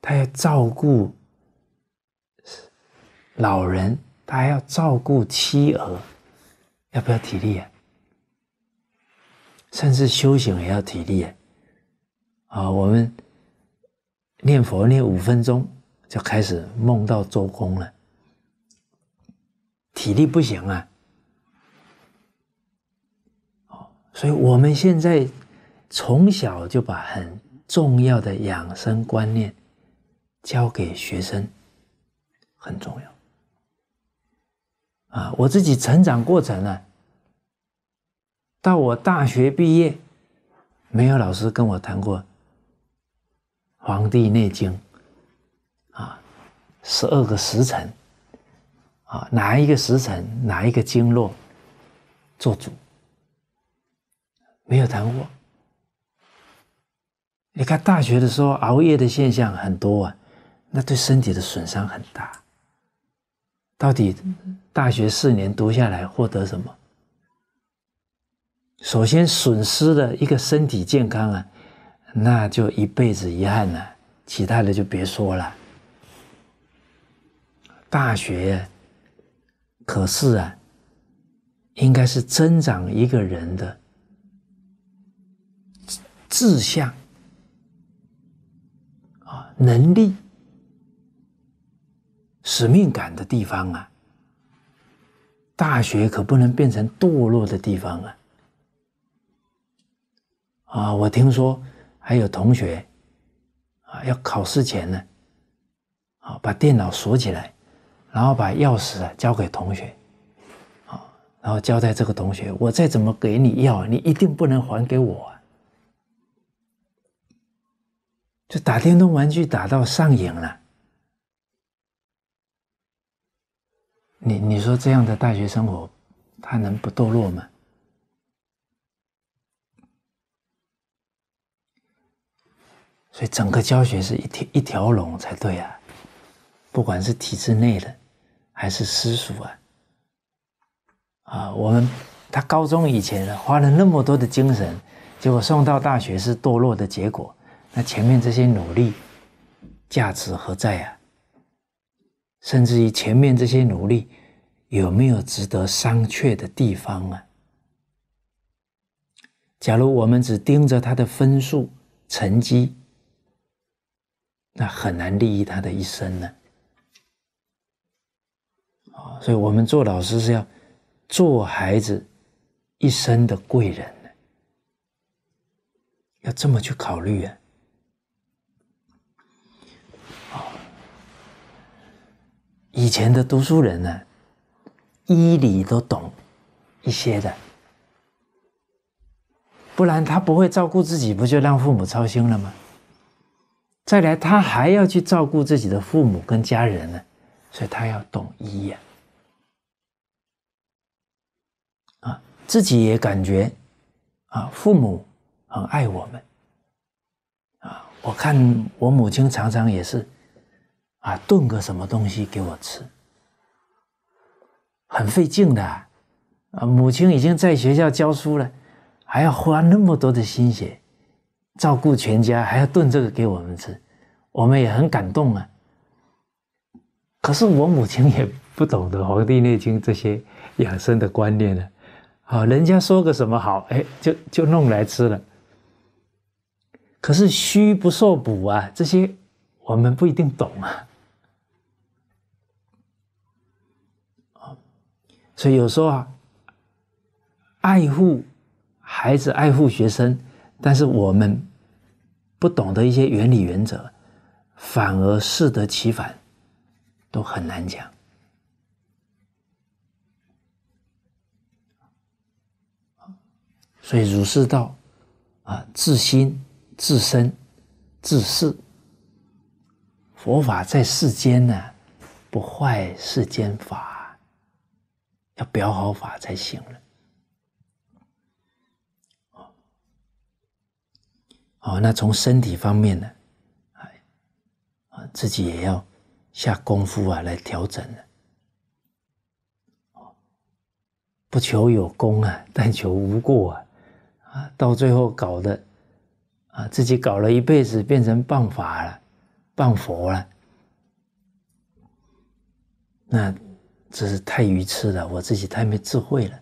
他要照顾老人，他还要照顾妻儿，要不要体力啊？甚至修行也要体力，啊，我们念佛念五分钟就开始梦到周公了，体力不行啊，哦，所以我们现在从小就把很重要的养生观念教给学生，很重要，啊，我自己成长过程呢。到我大学毕业，没有老师跟我谈过《黄帝内经》啊，十二个时辰啊，哪一个时辰，哪一个经络做主，没有谈过。你看大学的时候熬夜的现象很多啊，那对身体的损伤很大。到底大学四年读下来获得什么？首先，损失了一个身体健康啊，那就一辈子遗憾了。其他的就别说了。大学可是啊，应该是增长一个人的志向、啊能力、使命感的地方啊。大学可不能变成堕落的地方啊。啊，我听说还有同学啊，要考试前呢，啊，把电脑锁起来，然后把钥匙啊交给同学，啊，然后交代这个同学，我再怎么给你要，你一定不能还给我。啊。就打电动玩具打到上瘾了，你你说这样的大学生活，他能不堕落吗？所以整个教学是一条一条龙才对啊，不管是体制内的，还是私塾啊，啊，我们他高中以前花了那么多的精神，结果送到大学是堕落的结果，那前面这些努力价值何在啊？甚至于前面这些努力有没有值得商榷的地方啊？假如我们只盯着他的分数成绩，那很难利益他的一生呢，啊，所以我们做老师是要做孩子一生的贵人呢，要这么去考虑啊。啊，以前的读书人呢，医理都懂一些的，不然他不会照顾自己，不就让父母操心了吗？再来，他还要去照顾自己的父母跟家人呢，所以他要懂医呀。啊，自己也感觉，啊，父母很爱我们。啊，我看我母亲常常也是，啊，炖个什么东西给我吃，很费劲的。啊，母亲已经在学校教书了，还要花那么多的心血。照顾全家，还要炖这个给我们吃，我们也很感动啊。可是我母亲也不懂得《黄帝内经》这些养生的观念了，啊，人家说个什么好，哎，就就弄来吃了。可是虚不受补啊，这些我们不一定懂啊。啊，所以有时候啊，爱护孩子、爱护学生，但是我们。不懂得一些原理原则，反而适得其反，都很难讲。所以儒释道啊，自心自身自世，佛法在世间呢，不坏世间法，要表好法才行了。哦，那从身体方面呢？啊啊，自己也要下功夫啊，来调整了。不求有功啊，但求无过啊！啊，到最后搞的啊，自己搞了一辈子，变成半法了，半佛了，那真是太愚痴了，我自己太没智慧了。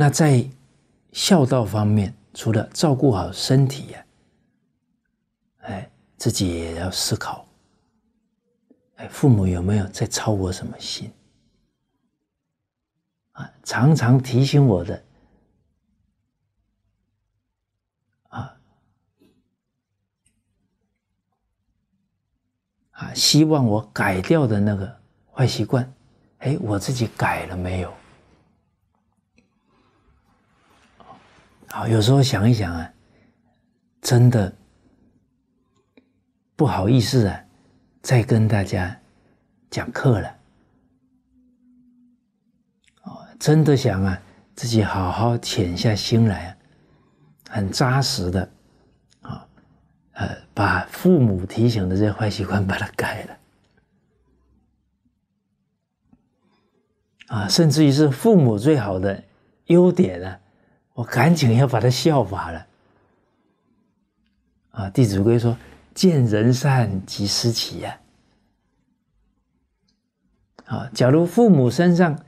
那在孝道方面，除了照顾好身体呀，哎，自己也要思考，哎，父母有没有在操我什么心？啊，常常提醒我的，啊啊，希望我改掉的那个坏习惯，哎，我自己改了没有？好，有时候想一想啊，真的不好意思啊，再跟大家讲课了。哦，真的想啊，自己好好潜下心来，很扎实的，啊，呃，把父母提醒的这些坏习惯把它改了。啊，甚至于是父母最好的优点啊。我赶紧要把它效法了。啊，《弟子规》说：“见人善即思齐”呀。啊，假如父母身上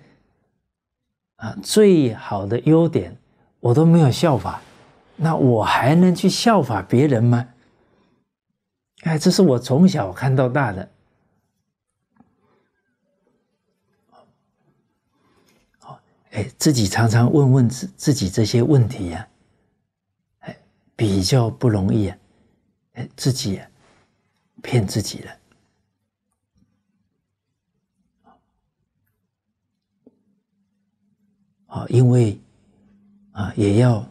啊最好的优点我都没有效法，那我还能去效法别人吗？哎，这是我从小看到大的。哎，自己常常问问自自己这些问题呀，哎，比较不容易啊，哎，自己骗自己了，啊，因为啊，也要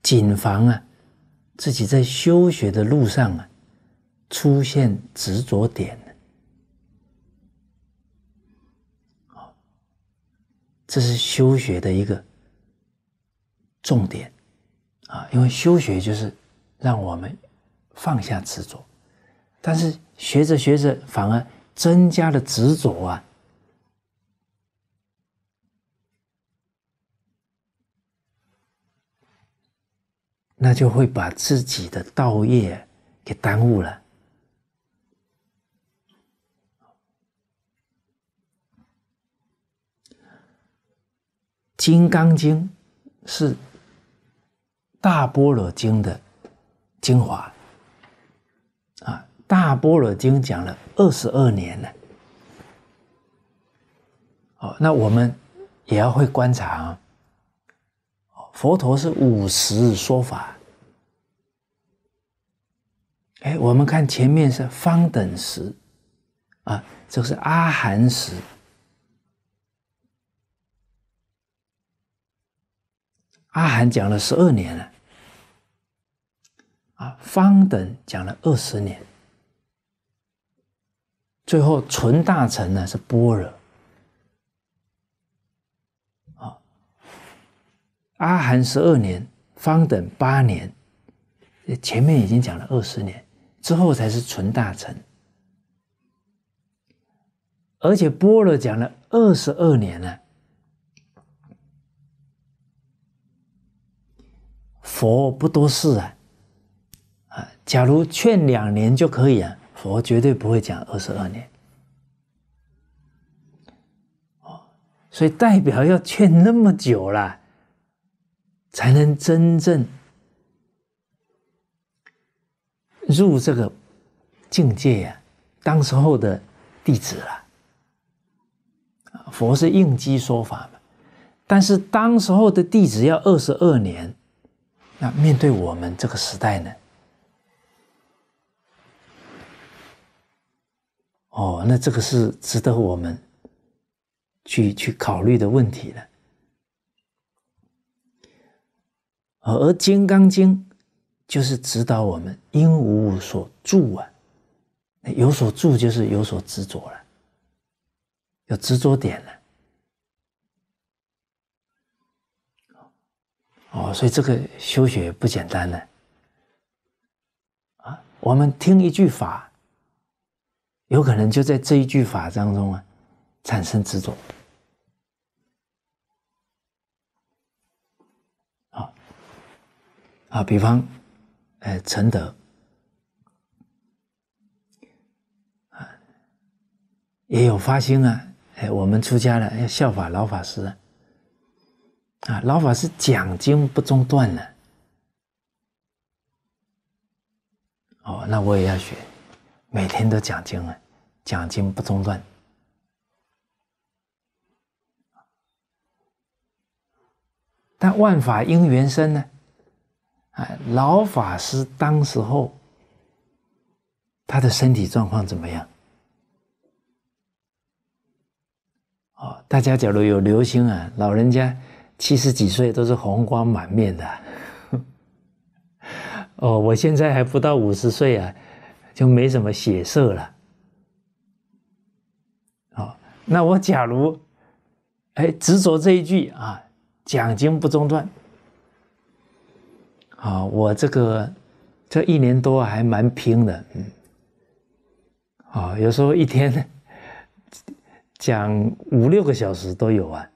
谨防啊，自己在修学的路上啊，出现执着点。这是修学的一个重点啊，因为修学就是让我们放下执着，但是学着学着反而增加了执着啊，那就会把自己的道业给耽误了。《金刚经》是《大般若经》的精华啊，《大般若经》讲了二十二年呢。哦，那我们也要会观察啊。佛陀是五十说法，哎，我们看前面是方等时啊，这是阿含时。阿含讲了十二年了，啊，方等讲了二十年，最后纯大臣呢是般若，啊，阿含十二年，方等八年，前面已经讲了二十年，之后才是纯大臣。而且般若讲了二十二年了。佛不多事啊，啊，假如劝两年就可以啊，佛绝对不会讲二十二年，哦，所以代表要劝那么久了，才能真正入这个境界呀。当时候的弟子啊，啊，佛是应机说法嘛，但是当时候的弟子要二十二年。那面对我们这个时代呢？哦，那这个是值得我们去去考虑的问题了。而《金刚经》就是指导我们“应无所住啊，有所住就是有所执着了，要执着点了。哦，所以这个修学不简单呢，啊，我们听一句法，有可能就在这一句法当中啊，产生执着。啊，啊，比方，哎，承德，啊，也有发心啊，哎，我们出家了要效法老法师。啊。啊，老法师讲经不中断了。哦，那我也要学，每天都讲经啊，讲经不中断。但万法因缘生呢？啊，老法师当时候他的身体状况怎么样？哦，大家假如有留心啊，老人家。七十几岁都是红光满面的，[laughs] 哦，我现在还不到五十岁啊，就没什么血色了。好，那我假如，哎，执着这一句啊，讲经不中断。啊，我这个这一年多还蛮拼的，嗯，啊，有时候一天讲五六个小时都有啊。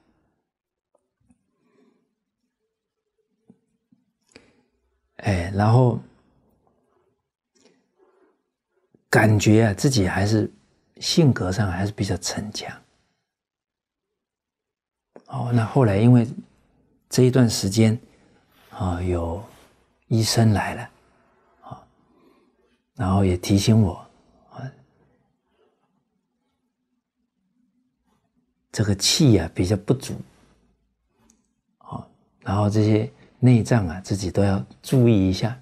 哎，然后感觉啊自己还是性格上还是比较逞强。哦，那后来因为这一段时间啊，有医生来了，啊，然后也提醒我啊，这个气啊比较不足，啊，然后这些。内脏啊，自己都要注意一下。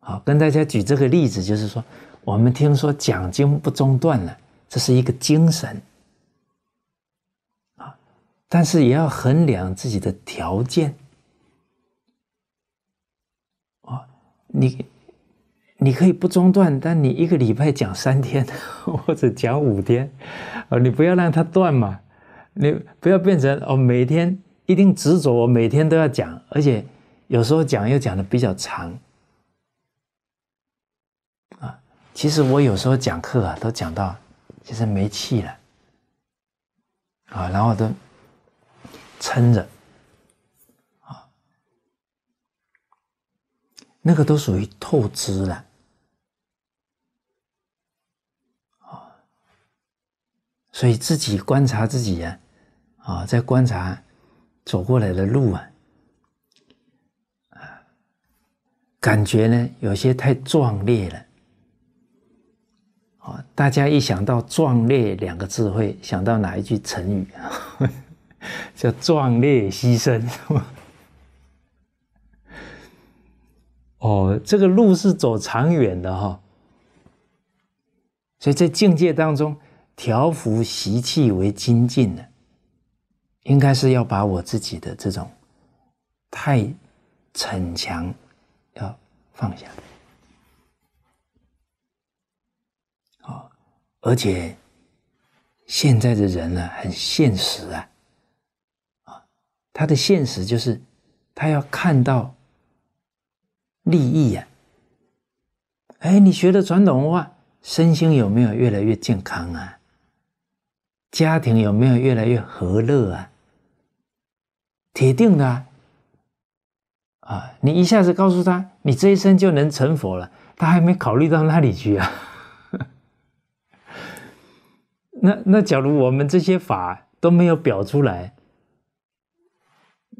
好，跟大家举这个例子，就是说，我们听说讲经不中断了，这是一个精神啊，但是也要衡量自己的条件啊。你你可以不中断，但你一个礼拜讲三天 [laughs] 或者讲五天，啊，你不要让它断嘛，你不要变成哦每天。一定执着，我每天都要讲，而且有时候讲又讲的比较长啊。其实我有时候讲课啊，都讲到其实没气了啊，然后都撑着啊，那个都属于透支了啊。所以自己观察自己呀，啊，在观察。走过来的路啊，啊，感觉呢有些太壮烈了。啊，大家一想到“壮烈”两个字会想到哪一句成语？[laughs] 叫“壮烈牺牲”吗？[laughs] 哦，这个路是走长远的哈。所以，在境界当中，调伏习气为精进的。应该是要把我自己的这种太逞强要放下，好，而且现在的人呢，很现实啊，啊，他的现实就是他要看到利益啊，哎，你学的传统文化，身心有没有越来越健康啊？家庭有没有越来越和乐啊？铁定的啊！你一下子告诉他，你这一生就能成佛了，他还没考虑到那里去啊。[laughs] 那那假如我们这些法都没有表出来，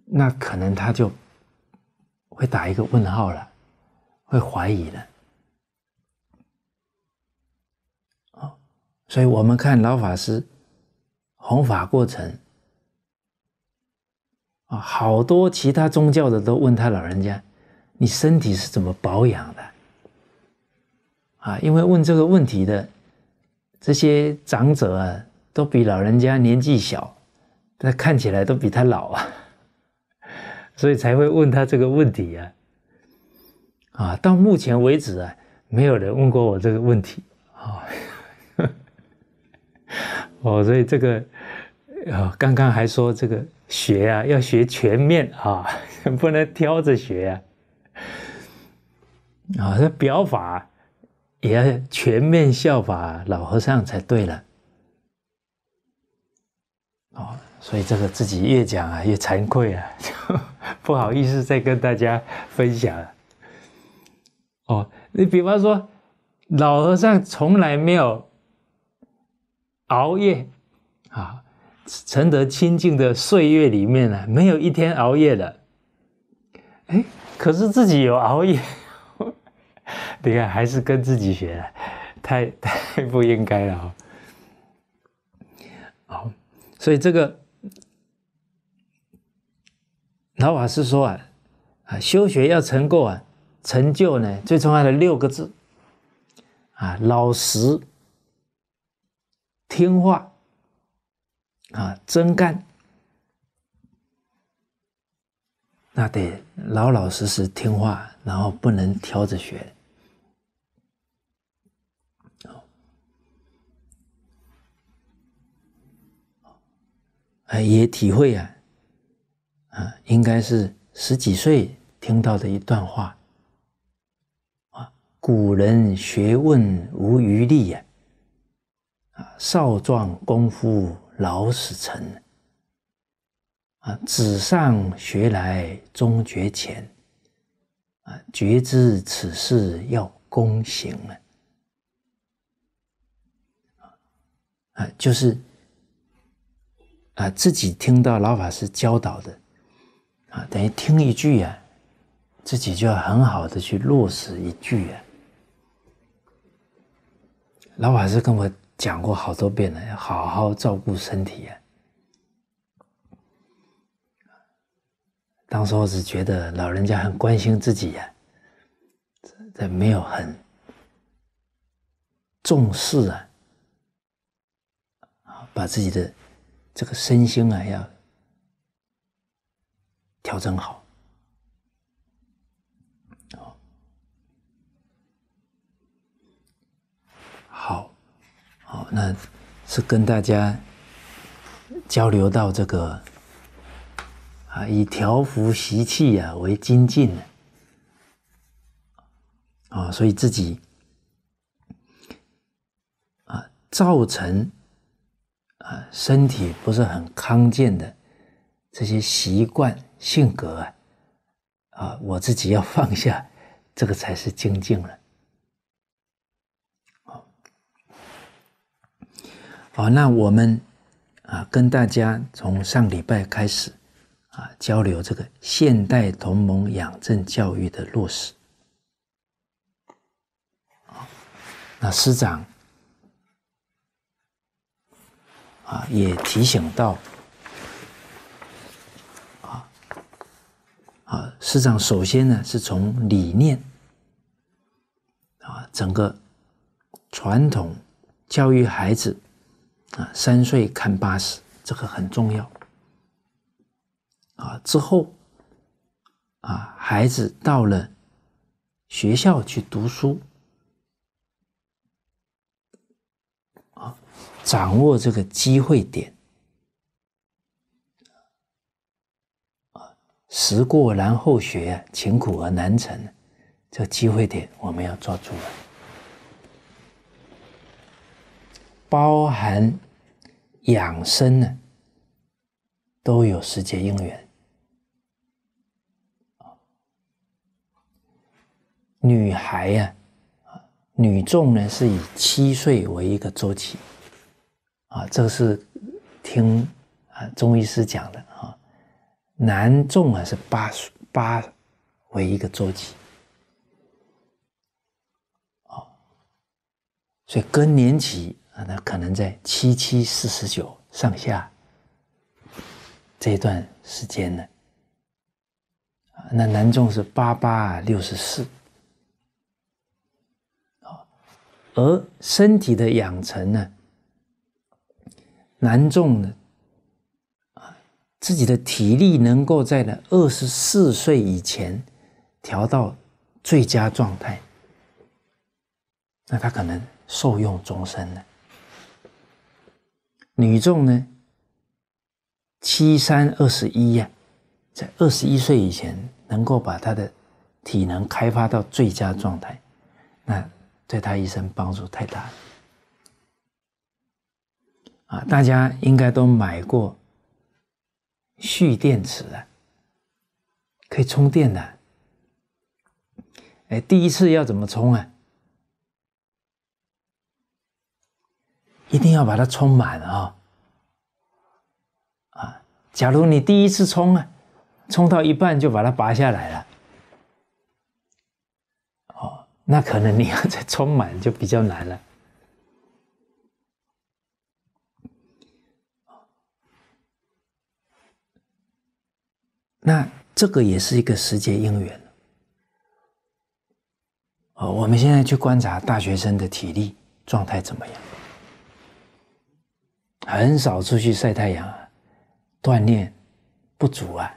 那可能他就会打一个问号了，会怀疑了。哦，所以我们看老法师弘法过程。啊，好多其他宗教的都问他老人家，你身体是怎么保养的？啊，因为问这个问题的这些长者啊，都比老人家年纪小，但看起来都比他老啊，[laughs] 所以才会问他这个问题呀。啊，到目前为止啊，没有人问过我这个问题啊。[laughs] 哦，所以这个。啊，刚刚还说这个学啊，要学全面啊，[laughs] 不能挑着学啊。啊，这表法也要全面效法老和尚才对了。哦，所以这个自己越讲啊，越惭愧啊，[laughs] 不好意思再跟大家分享了。哦，你比方说，老和尚从来没有熬夜啊。承德清净的岁月里面呢，没有一天熬夜的。哎，可是自己有熬夜。[laughs] 你看，还是跟自己学的，太 [laughs] 太不应该了哦。好，所以这个老法师说啊，啊，修学要成就啊，成就呢最重要的六个字啊，老实、听话。啊，真干，那得老老实实听话，然后不能挑着学。也体会啊，啊，应该是十几岁听到的一段话，啊，古人学问无余力呀，啊，少壮功夫。老死成啊，纸上学来终觉浅啊，觉知此事要躬行了啊啊，就是啊，自己听到老法师教导的啊，等于听一句呀，自己就要很好的去落实一句呀。老法师跟我。讲过好多遍了，要好好照顾身体呀。当时我是觉得老人家很关心自己呀，这没有很重视啊，把自己的这个身心啊要调整好。好，那是跟大家交流到这个啊，以调伏习气呀为精进的啊，所以自己啊，造成啊身体不是很康健的这些习惯性格啊啊，我自己要放下，这个才是精进了。好，那我们啊，跟大家从上礼拜开始啊，交流这个现代同盟养正教育的落实。那师长啊，也提醒到啊，啊，师长首先呢是从理念啊，整个传统教育孩子。啊，三岁看八十，这个很重要。啊，之后，啊，孩子到了学校去读书，啊，掌握这个机会点。啊，时过然后学，勤苦而难成，这个机会点我们要抓住了，包含。养生呢，都有时节因缘。女孩呀，啊，女众呢是以七岁为一个周期，啊，这个是听啊中医师讲的啊，男众啊是八八为一个周期，啊，所以更年期。那可能在七七四十九上下这一段时间呢，那南仲是八八六十四，啊，而身体的养成呢，南仲呢，啊，自己的体力能够在呢二十四岁以前调到最佳状态，那他可能受用终身呢。女众呢，七三二十一呀，在二十一岁以前能够把她的体能开发到最佳状态，那对她一生帮助太大了。啊，大家应该都买过蓄电池啊，可以充电的。哎，第一次要怎么充啊？一定要把它充满啊！啊，假如你第一次充啊，充到一半就把它拔下来了，哦，那可能你要再充满就比较难了。那这个也是一个时节因缘。哦，我们现在去观察大学生的体力状态怎么样？很少出去晒太阳啊，锻炼不足啊，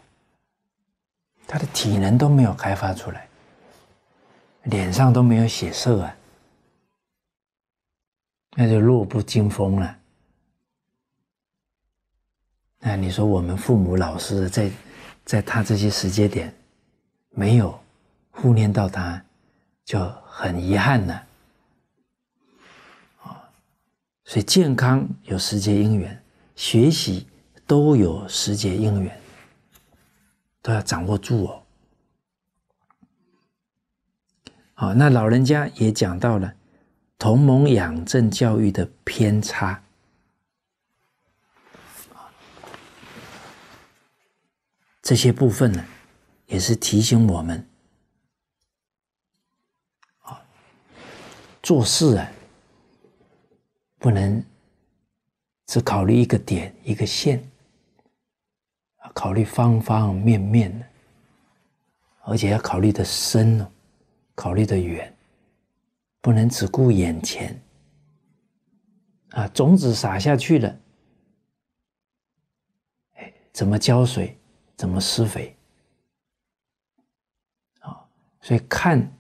他的体能都没有开发出来，脸上都没有血色啊，那就弱不禁风了。那你说我们父母老师在，在他这些时间点，没有忽略到他，就很遗憾了。所以健康有时节因缘，学习都有时节因缘，都要掌握住哦。好，那老人家也讲到了同盟养正教育的偏差，这些部分呢，也是提醒我们，啊，做事啊。不能只考虑一个点、一个线，考虑方方面面的，而且要考虑的深哦，考虑的远，不能只顾眼前。啊，种子撒下去了，哎，怎么浇水，怎么施肥，啊，所以看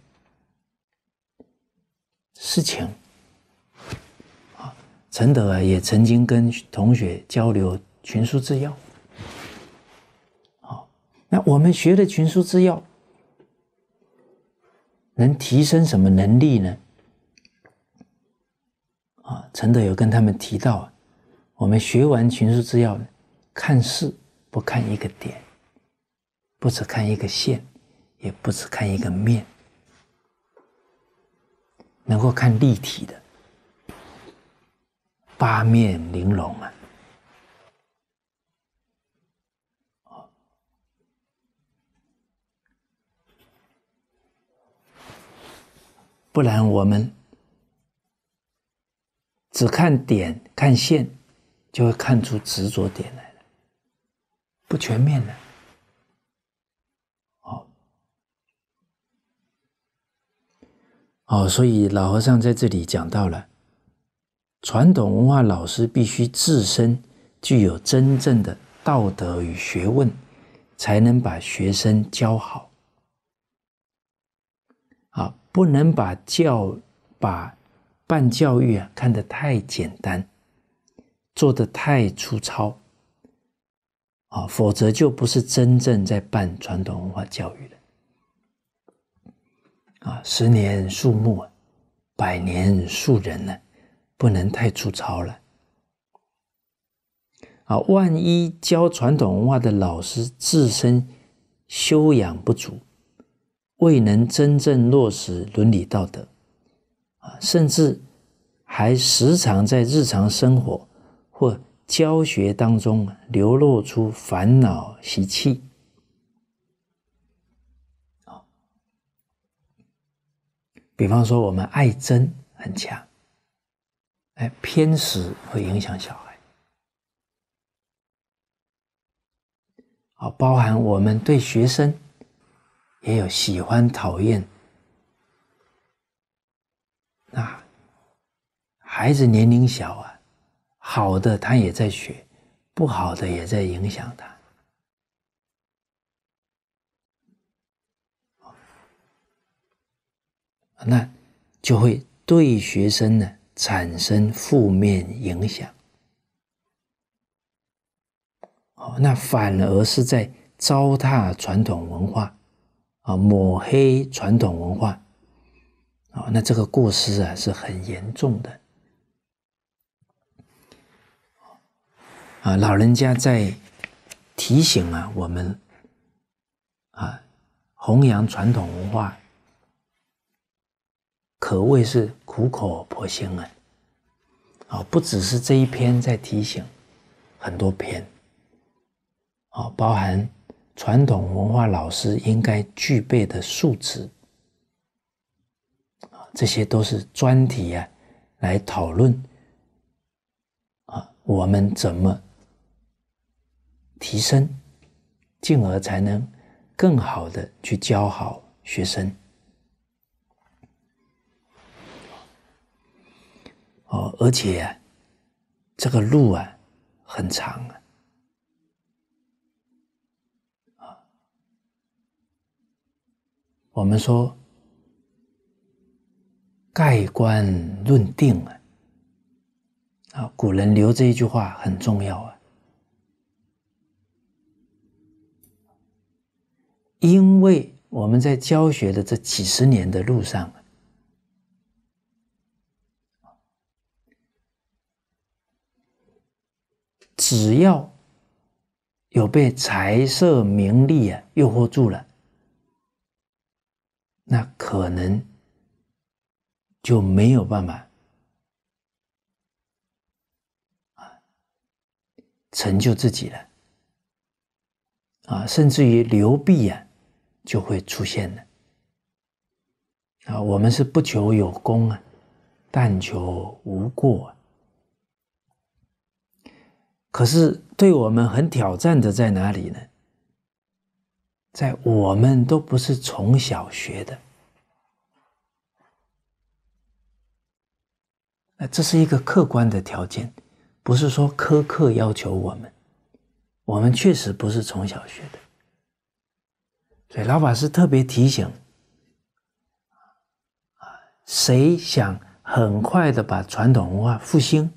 事情。陈德啊也曾经跟同学交流群书治要。好，那我们学的《群书治要，能提升什么能力呢？啊，陈德有跟他们提到，我们学完群书治要看事不看一个点，不只看一个线，也不只看一个面，能够看立体的。八面玲珑啊！不然我们只看点看线，就会看出执着点来了，不全面了。哦哦，所以老和尚在这里讲到了。传统文化老师必须自身具有真正的道德与学问，才能把学生教好。啊，不能把教、把办教育啊看得太简单，做得太粗糙。啊，否则就不是真正在办传统文化教育了。啊，十年树木，百年树人呢？不能太粗糙了啊！万一教传统文化的老师自身修养不足，未能真正落实伦理道德啊，甚至还时常在日常生活或教学当中流露出烦恼习气比方说，我们爱憎很强。哎，偏食会影响小孩。啊，包含我们对学生也有喜欢、讨厌。那孩子年龄小啊，好的他也在学，不好的也在影响他。那就会对学生呢。产生负面影响，哦，那反而是在糟蹋传统文化，啊，抹黑传统文化，啊，那这个过失啊是很严重的，啊，老人家在提醒啊我们，啊，弘扬传统文化。可谓是苦口婆心啊！啊，不只是这一篇在提醒，很多篇，啊，包含传统文化老师应该具备的素质啊，这些都是专题啊，来讨论啊，我们怎么提升，进而才能更好的去教好学生。哦，而且这个路啊很长啊。啊，我们说盖棺论定啊，啊，古人留这一句话很重要啊，因为我们在教学的这几十年的路上。只要有被财色名利啊诱惑住了，那可能就没有办法啊成就自己了啊，甚至于流弊啊就会出现的啊。我们是不求有功啊，但求无过。可是对我们很挑战的在哪里呢？在我们都不是从小学的，那这是一个客观的条件，不是说苛刻要求我们。我们确实不是从小学的，所以老法师特别提醒：谁想很快的把传统文化复兴？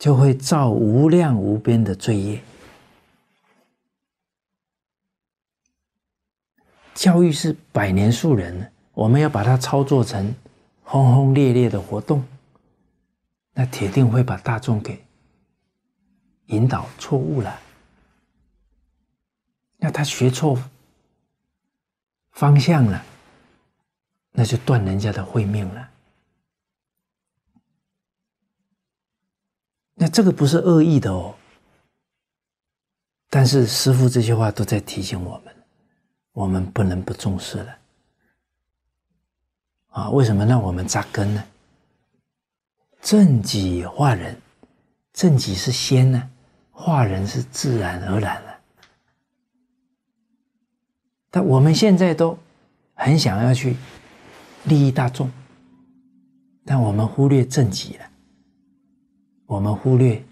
就会造无量无边的罪业。教育是百年树人我们要把它操作成轰轰烈烈的活动，那铁定会把大众给引导错误了。那他学错方向了，那就断人家的慧命了。那这个不是恶意的哦，但是师傅这些话都在提醒我们，我们不能不重视了。啊，为什么让我们扎根呢？正己化人，正己是先呢，化人是自然而然了。但我们现在都很想要去利益大众，但我们忽略正己了。我们忽略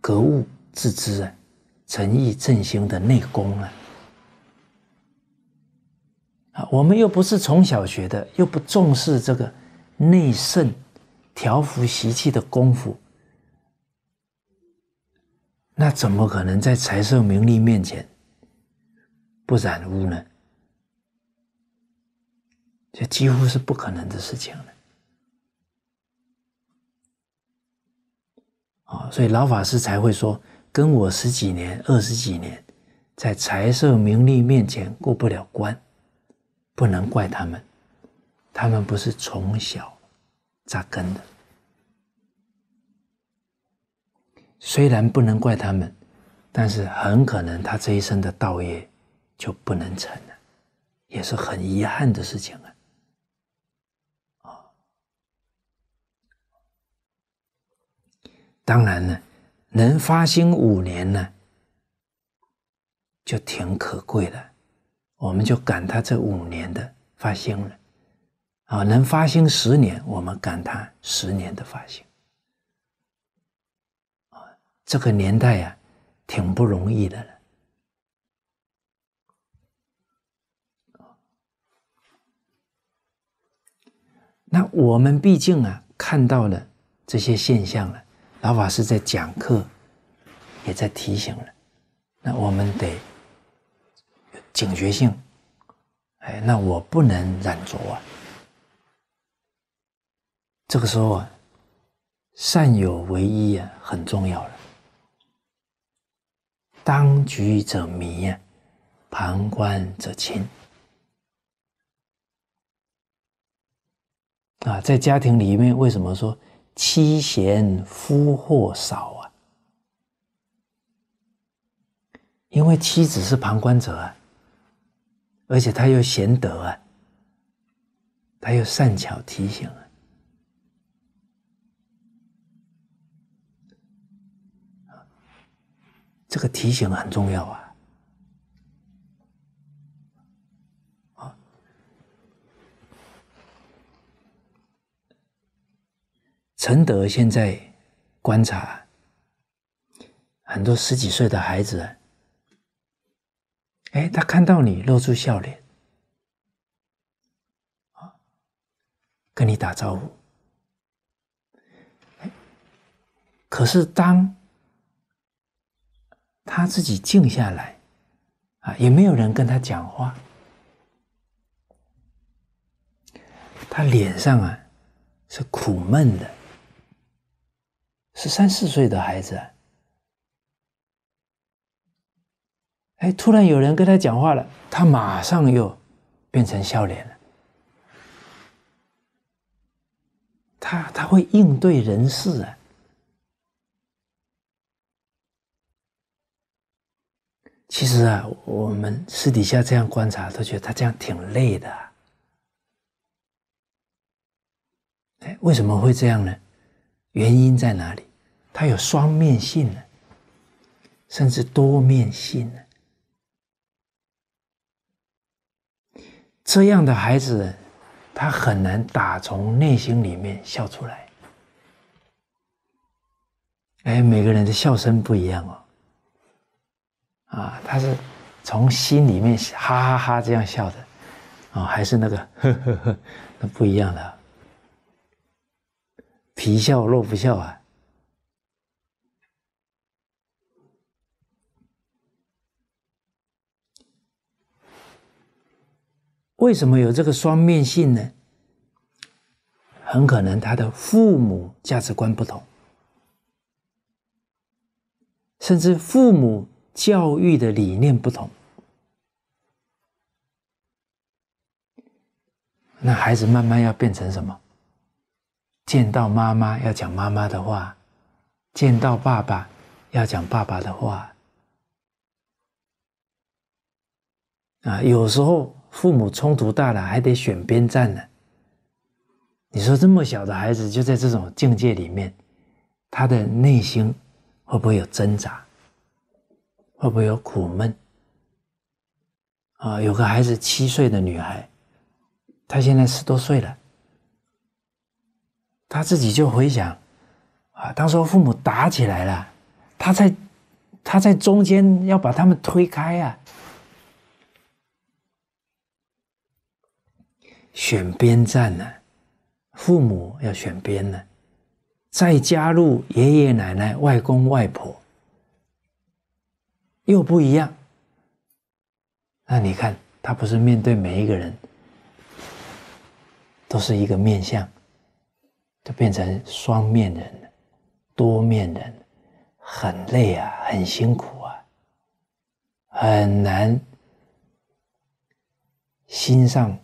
格物致知啊、诚意正心的内功啊，啊，我们又不是从小学的，又不重视这个内圣调伏习气的功夫，那怎么可能在财色名利面前不染污呢？这几乎是不可能的事情啊，所以老法师才会说，跟我十几年、二十几年，在财色名利面前过不了关，不能怪他们，他们不是从小扎根的。虽然不能怪他们，但是很可能他这一生的道业就不能成了，也是很遗憾的事情。当然了，能发心五年呢，就挺可贵了。我们就感他这五年的发心了，啊，能发心十年，我们感叹十年的发心。啊，这个年代呀，挺不容易的了。那我们毕竟啊，看到了这些现象了。老法师在讲课，也在提醒了，那我们得警觉性，哎，那我不能染浊啊。这个时候啊，善有为一啊，很重要了。当局者迷啊，旁观者清。啊，在家庭里面，为什么说？妻贤夫祸少啊，因为妻子是旁观者啊，而且他又贤德啊，他又善巧提醒啊，这个提醒很重要啊。承德现在观察很多十几岁的孩子，哎，他看到你露出笑脸，啊，跟你打招呼，可是当他自己静下来啊，也没有人跟他讲话，他脸上啊是苦闷的。十三四岁的孩子，哎，突然有人跟他讲话了，他马上又变成笑脸了。他他会应对人事啊。其实啊，我们私底下这样观察，都觉得他这样挺累的。哎，为什么会这样呢？原因在哪里？他有双面性呢，甚至多面性呢。这样的孩子，他很难打从内心里面笑出来。哎，每个人的笑声不一样哦。啊，他是从心里面哈哈哈这样笑的，啊，还是那个呵呵呵，那不一样的。皮笑肉不笑啊？为什么有这个双面性呢？很可能他的父母价值观不同，甚至父母教育的理念不同，那孩子慢慢要变成什么？见到妈妈要讲妈妈的话，见到爸爸要讲爸爸的话。啊，有时候父母冲突大了，还得选边站呢。你说这么小的孩子就在这种境界里面，他的内心会不会有挣扎？会不会有苦闷？啊，有个孩子七岁的女孩，她现在十多岁了。他自己就回想，啊，当时父母打起来了，他在，他在中间要把他们推开啊，选边站呢，父母要选边呢，再加入爷爷奶奶、外公外婆，又不一样。那你看，他不是面对每一个人，都是一个面相。就变成双面人、多面人，很累啊，很辛苦啊，很难，心上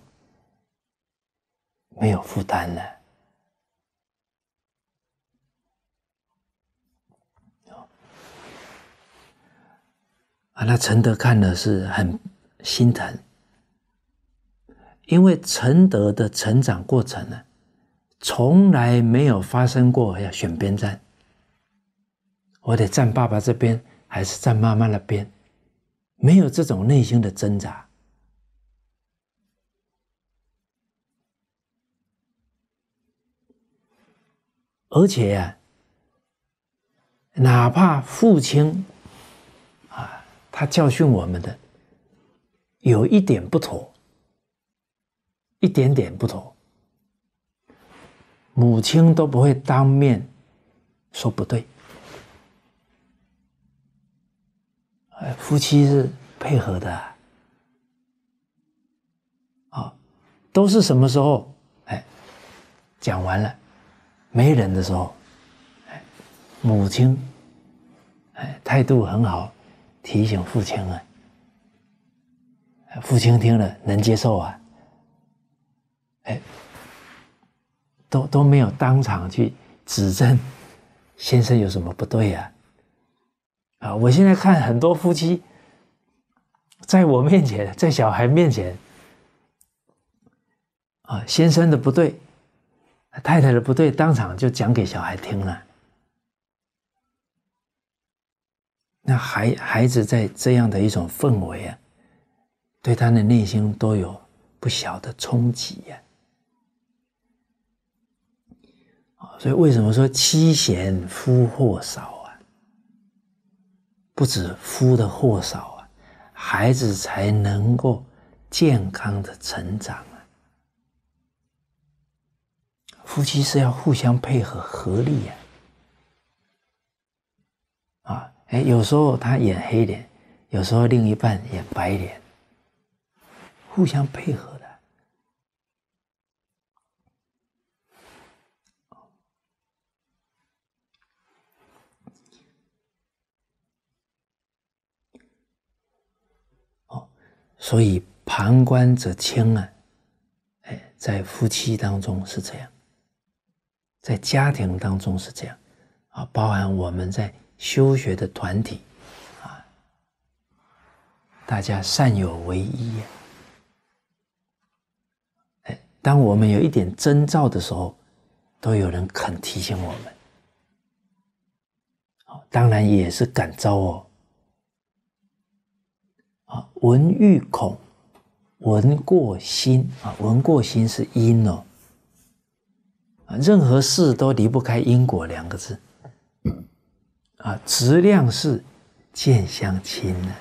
没有负担了。啊，那承德看了是很心疼，因为承德的成长过程呢。从来没有发生过要选边站，我得站爸爸这边还是站妈妈那边，没有这种内心的挣扎。而且呀，哪怕父亲啊，他教训我们的有一点不妥，一点点不妥。母亲都不会当面说不对，哎，夫妻是配合的，啊，都是什么时候？哎，讲完了，没人的时候，哎，母亲，哎，态度很好，提醒父亲啊，父亲听了能接受啊，哎。都都没有当场去指正先生有什么不对呀？啊，我现在看很多夫妻，在我面前，在小孩面前，啊，先生的不对，太太的不对，当场就讲给小孩听了。那孩孩子在这样的一种氛围啊，对他的内心都有不小的冲击呀。所以，为什么说妻贤夫祸少啊？不止夫的祸少啊，孩子才能够健康的成长啊。夫妻是要互相配合合力呀。啊，哎，有时候他演黑脸，有时候另一半演白脸，互相配合。所以旁观者清啊，哎，在夫妻当中是这样，在家庭当中是这样，啊，包含我们在修学的团体啊，大家善有为一呀，哎，当我们有一点征兆的时候，都有人肯提醒我们，当然也是感召哦。啊，闻欲恐，闻过心啊，闻过心是因哦。啊，任何事都离不开因果两个字。啊，质量是见相亲的。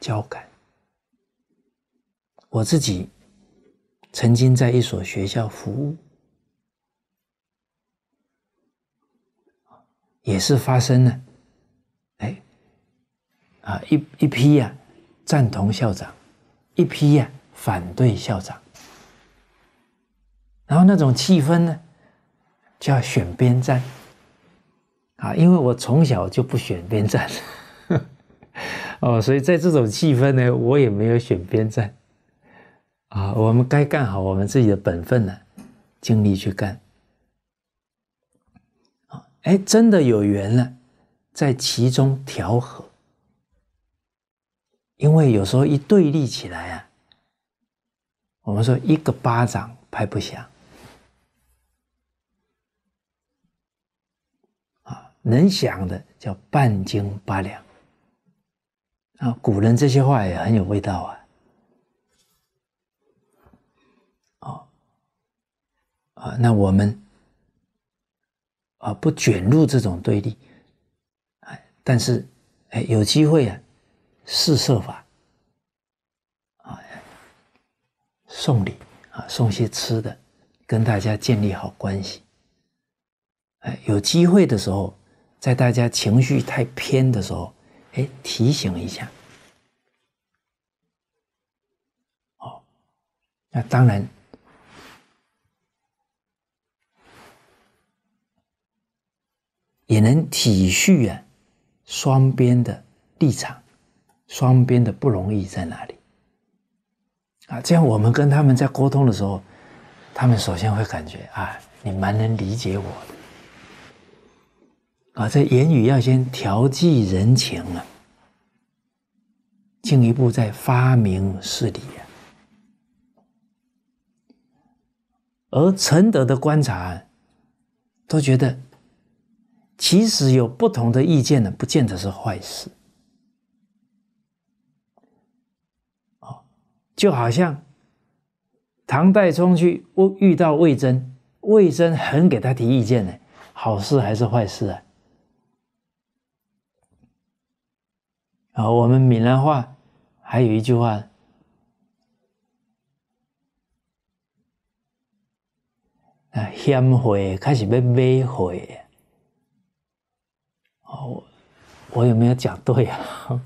交感。我自己曾经在一所学校服务，也是发生了。啊，一一批呀，赞同校长；一批呀，反对校长。然后那种气氛呢，就要选边站。啊，因为我从小就不选边站，哦，所以在这种气氛呢，我也没有选边站。啊，我们该干好我们自己的本分呢，尽力去干。啊，哎，真的有缘了，在其中调和。因为有时候一对立起来啊，我们说一个巴掌拍不响，啊，能响的叫半斤八两，啊，古人这些话也很有味道啊，哦，啊，那我们啊不卷入这种对立，哎，但是哎有机会啊。四色法啊，送礼啊，送些吃的，跟大家建立好关系。哎，有机会的时候，在大家情绪太偏的时候，哎，提醒一下。哦，那当然也能体恤啊，双边的立场。双边的不容易在哪里？啊，这样我们跟他们在沟通的时候，他们首先会感觉啊，你蛮能理解我的，啊，这言语要先调剂人情啊，进一步再发明事理啊。而承德的观察，都觉得，其实有不同的意见呢，不见得是坏事。就好像唐代宗去魏遇到魏征，魏征很给他提意见呢，好事还是坏事啊？啊，我们闽南话还有一句话啊，嫌会开始被买会。哦，我有没有讲对啊？[laughs]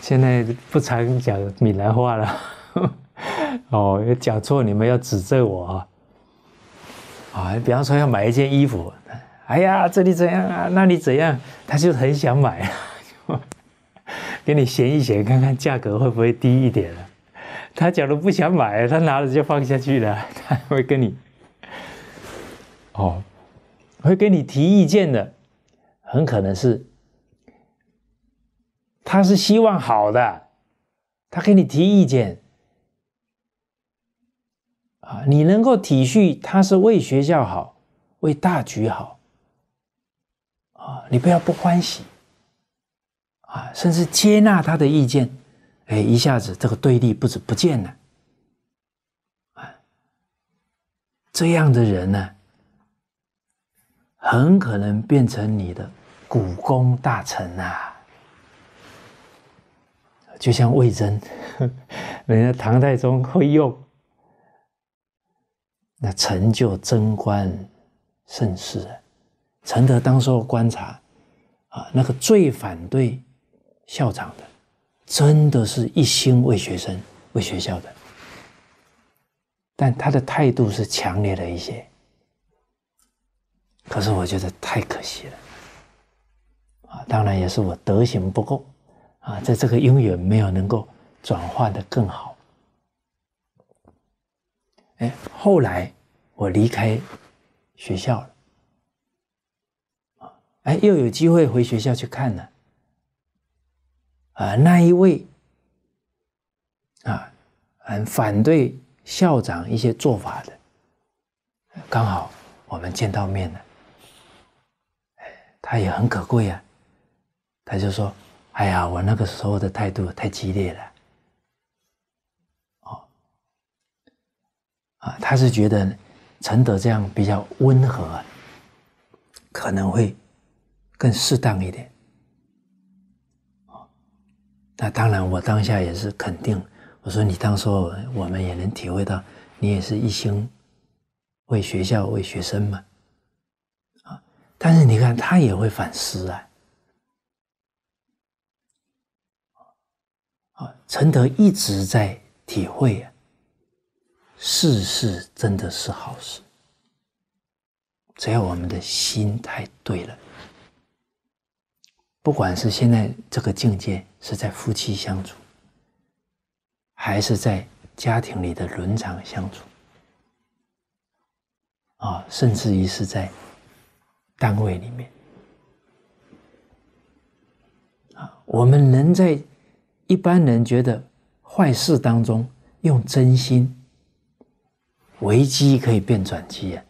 现在不常讲闽南话了。[laughs] 哦，讲错你们要指责我啊！啊，比方说要买一件衣服，哎呀，这里怎样啊？那你怎样？他就很想买啊，[laughs] 给你闲一闲，看看价格会不会低一点。他假如不想买他拿着就放下去了，他会跟你哦，会跟你提意见的，很可能是他是希望好的，他给你提意见。啊，你能够体恤他是为学校好，为大局好，啊，你不要不欢喜，啊，甚至接纳他的意见，哎，一下子这个对立不止不见了，啊，这样的人呢，很可能变成你的股肱大臣啊，就像魏征，[laughs] 人家唐太宗会用。那成就贞观盛世啊！承德当时候观察啊，那个最反对校长的，真的是一心为学生、为学校的，但他的态度是强烈了一些。可是我觉得太可惜了啊！当然也是我德行不够啊，在这个永远没有能够转化的更好。哎，后来我离开学校了，啊，哎，又有机会回学校去看了，啊，那一位啊，很反对校长一些做法的，刚好我们见到面了，哎，他也很可贵啊，他就说：“哎呀，我那个时候的态度太激烈了。”啊，他是觉得承德这样比较温和，可能会更适当一点。那当然，我当下也是肯定。我说你当候我们也能体会到，你也是一心为学校、为学生嘛，啊。但是你看，他也会反思啊。啊，承德一直在体会啊。事事真的是好事，只要我们的心态对了，不管是现在这个境界是在夫妻相处，还是在家庭里的伦常相处，啊，甚至于是在单位里面，啊，我们能在一般人觉得坏事当中用真心。危机可以变转机啊，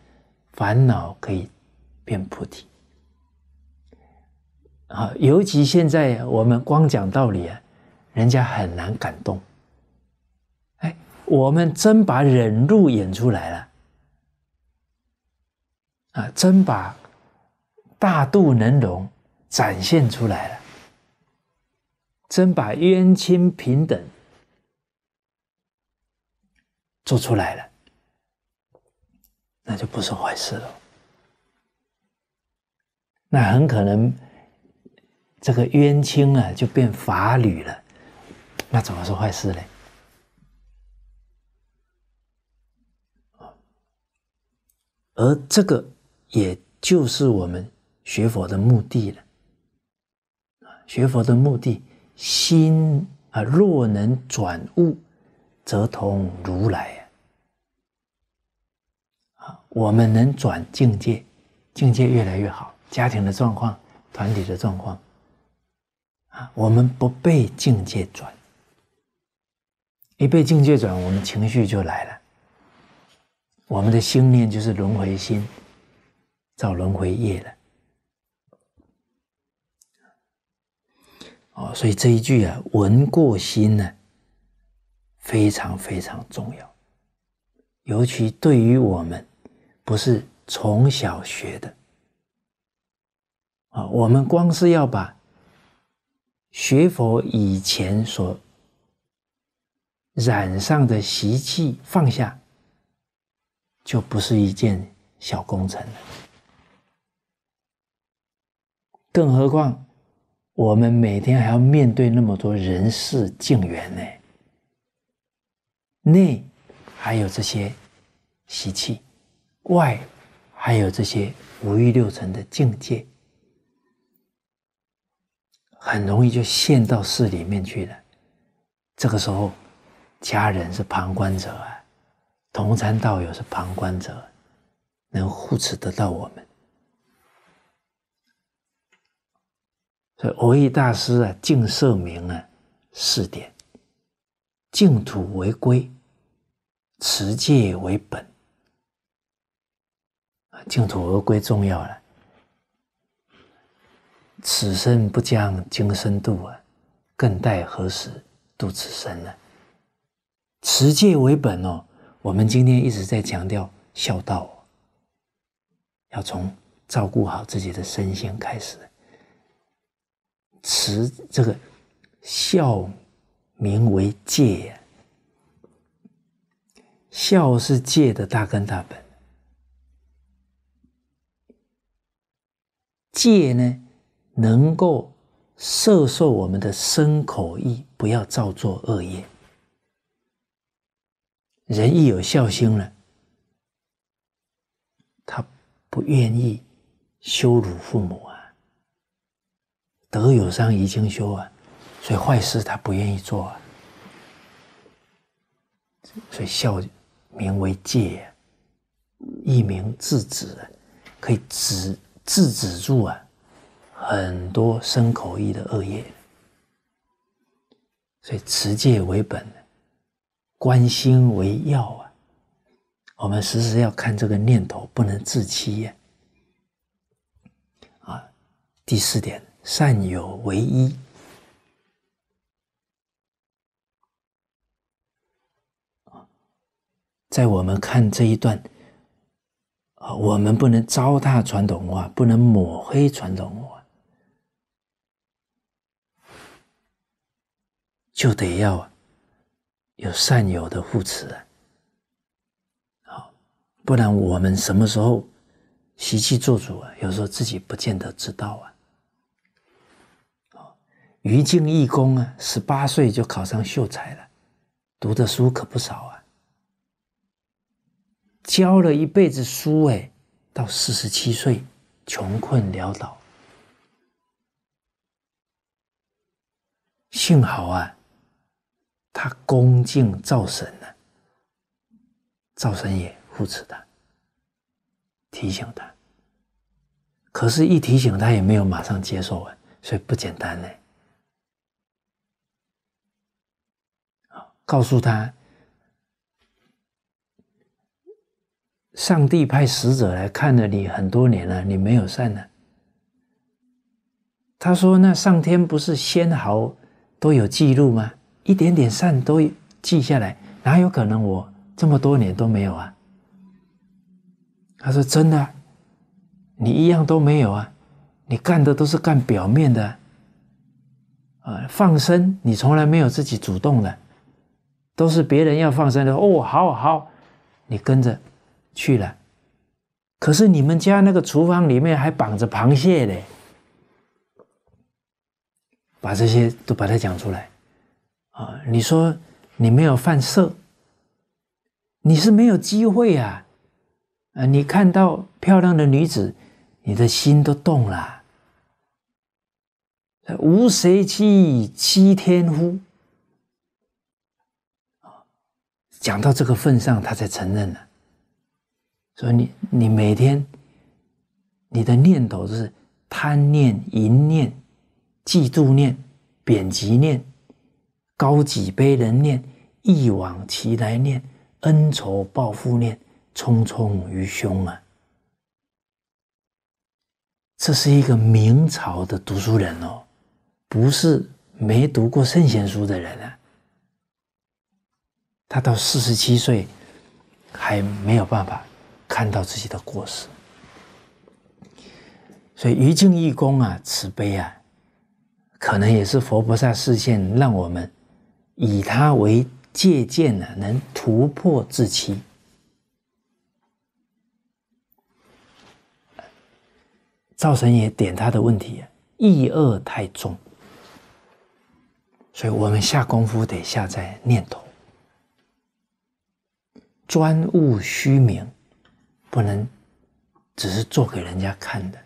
烦恼可以变菩提。啊，尤其现在我们光讲道理啊，人家很难感动。哎，我们真把忍辱演出来了啊，真把大度能容展现出来了，真把冤亲平等做出来了。那就不是坏事了，那很可能这个冤亲啊就变法侣了，那怎么是坏事呢？而这个也就是我们学佛的目的了。学佛的目的，心啊，若能转悟，则同如来。我们能转境界，境界越来越好，家庭的状况、团体的状况，啊，我们不被境界转，一被境界转，我们情绪就来了，我们的心念就是轮回心，造轮回业了。哦，所以这一句啊，闻过心呢，非常非常重要，尤其对于我们。不是从小学的啊！我们光是要把学佛以前所染上的习气放下，就不是一件小工程。更何况，我们每天还要面对那么多人事境缘呢，内还有这些习气。外，还有这些五欲六尘的境界，很容易就陷到事里面去了。这个时候，家人是旁观者啊，同参道友是旁观者，能护持得到我们。所以，藕益大师啊，净色明啊，四点：净土为归，持戒为本。净土而归重要了，此生不将今生度啊，更待何时度此生呢？持戒为本哦，我们今天一直在强调孝道，要从照顾好自己的身心开始。持这个孝名为戒孝是戒的大根大本。戒呢，能够摄受我们的身口意，不要造作恶业。人一有孝心了，他不愿意羞辱父母啊，德有伤，贻亲羞啊，所以坏事他不愿意做啊。所以孝名为戒，一名制止，可以止。制止住啊！很多生口意的恶业，所以持戒为本，观心为要啊！我们时时要看这个念头，不能自欺呀！啊，第四点，善有为一在我们看这一段。啊，我们不能糟蹋传统文化，不能抹黑传统文化，就得要有善友的扶持啊！好，不然我们什么时候习气做主啊？有时候自己不见得知道啊！于静义工啊，十八岁就考上秀才了，读的书可不少啊！教了一辈子书，哎，到四十七岁，穷困潦倒。幸好啊，他恭敬灶神呢，赵神也护持他，提醒他。可是，一提醒他也没有马上接受啊，所以不简单呢。告诉他。上帝派使者来看了你很多年了，你没有善呢？他说：“那上天不是仙毫都有记录吗？一点点善都记下来，哪有可能我这么多年都没有啊？”他说：“真的，你一样都没有啊，你干的都是干表面的啊，放生你从来没有自己主动的，都是别人要放生的哦，好好，你跟着。”去了，可是你们家那个厨房里面还绑着螃蟹嘞！把这些都把它讲出来啊！你说你没有犯色，你是没有机会啊！啊，你看到漂亮的女子，你的心都动了。无谁欺欺天乎？讲到这个份上，他才承认了。所以你你每天，你的念头是贪念、淫念、嫉妒念、贬极念、高己卑人念、一往其来念、恩仇报复念，匆匆于胸啊！这是一个明朝的读书人哦，不是没读过圣贤书的人啊。他到四十七岁还没有办法。看到自己的过失，所以于敬一公啊，慈悲啊，可能也是佛菩萨示现，让我们以他为借鉴呢，能突破自欺。赵神也点他的问题啊，意恶太重，所以我们下功夫得下在念头，专务虚名。不能只是做给人家看的，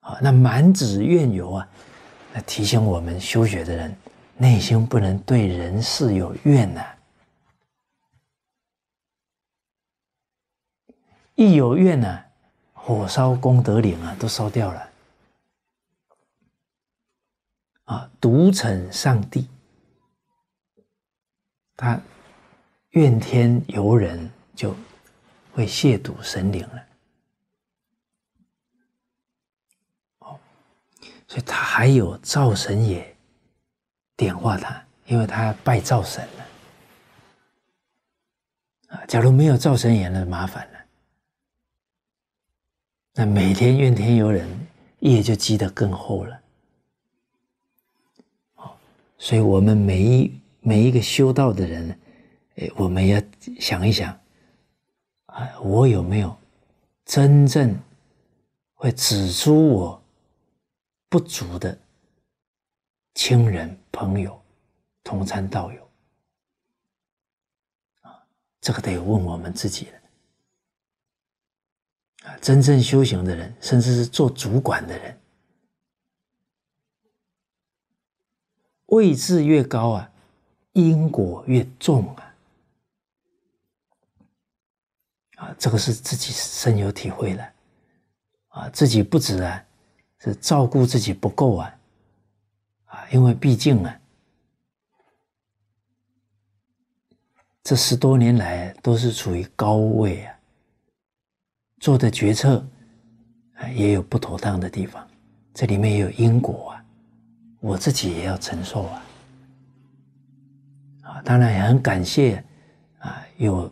啊，那满纸怨尤啊，那提醒我们修学的人，内心不能对人事有怨呢。一有怨呢，火烧功德林啊，都烧掉了。啊，独成上帝，他怨天尤人。就会亵渎神灵了。哦，所以他还有造神也点化他，因为他拜造神了啊。假如没有造神也，那麻烦了。那每天怨天尤人，业就积得更厚了。哦，所以我们每一每一个修道的人，哎，我们要想一想。哎，我有没有真正会指出我不足的亲人、朋友、同参道友啊？这个得问我们自己了。啊，真正修行的人，甚至是做主管的人，位置越高啊，因果越重啊。这个是自己深有体会的啊，自己不止啊，是照顾自己不够啊，啊，因为毕竟啊，这十多年来都是处于高位啊，做的决策啊也有不妥当的地方，这里面也有因果啊，我自己也要承受啊，啊，当然也很感谢啊，有。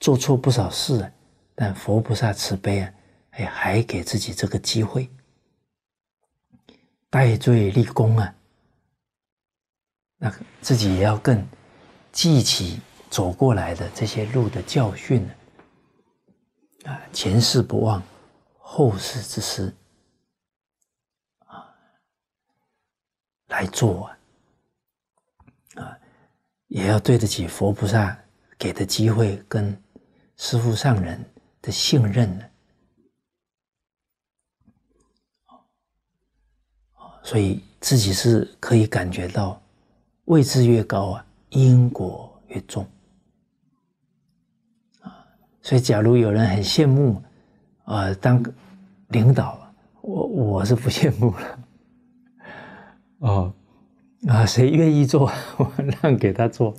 做错不少事，但佛菩萨慈悲啊，哎，还给自己这个机会，戴罪立功啊，那自己也要更记起走过来的这些路的教训啊，前世不忘后世之师啊，来做啊，啊，也要对得起佛菩萨给的机会跟。师父上人的信任呢？所以自己是可以感觉到，位置越高啊，因果越重啊。所以，假如有人很羡慕啊，当领导，我我是不羡慕了。哦，啊，谁愿意做，[laughs] 我让给他做，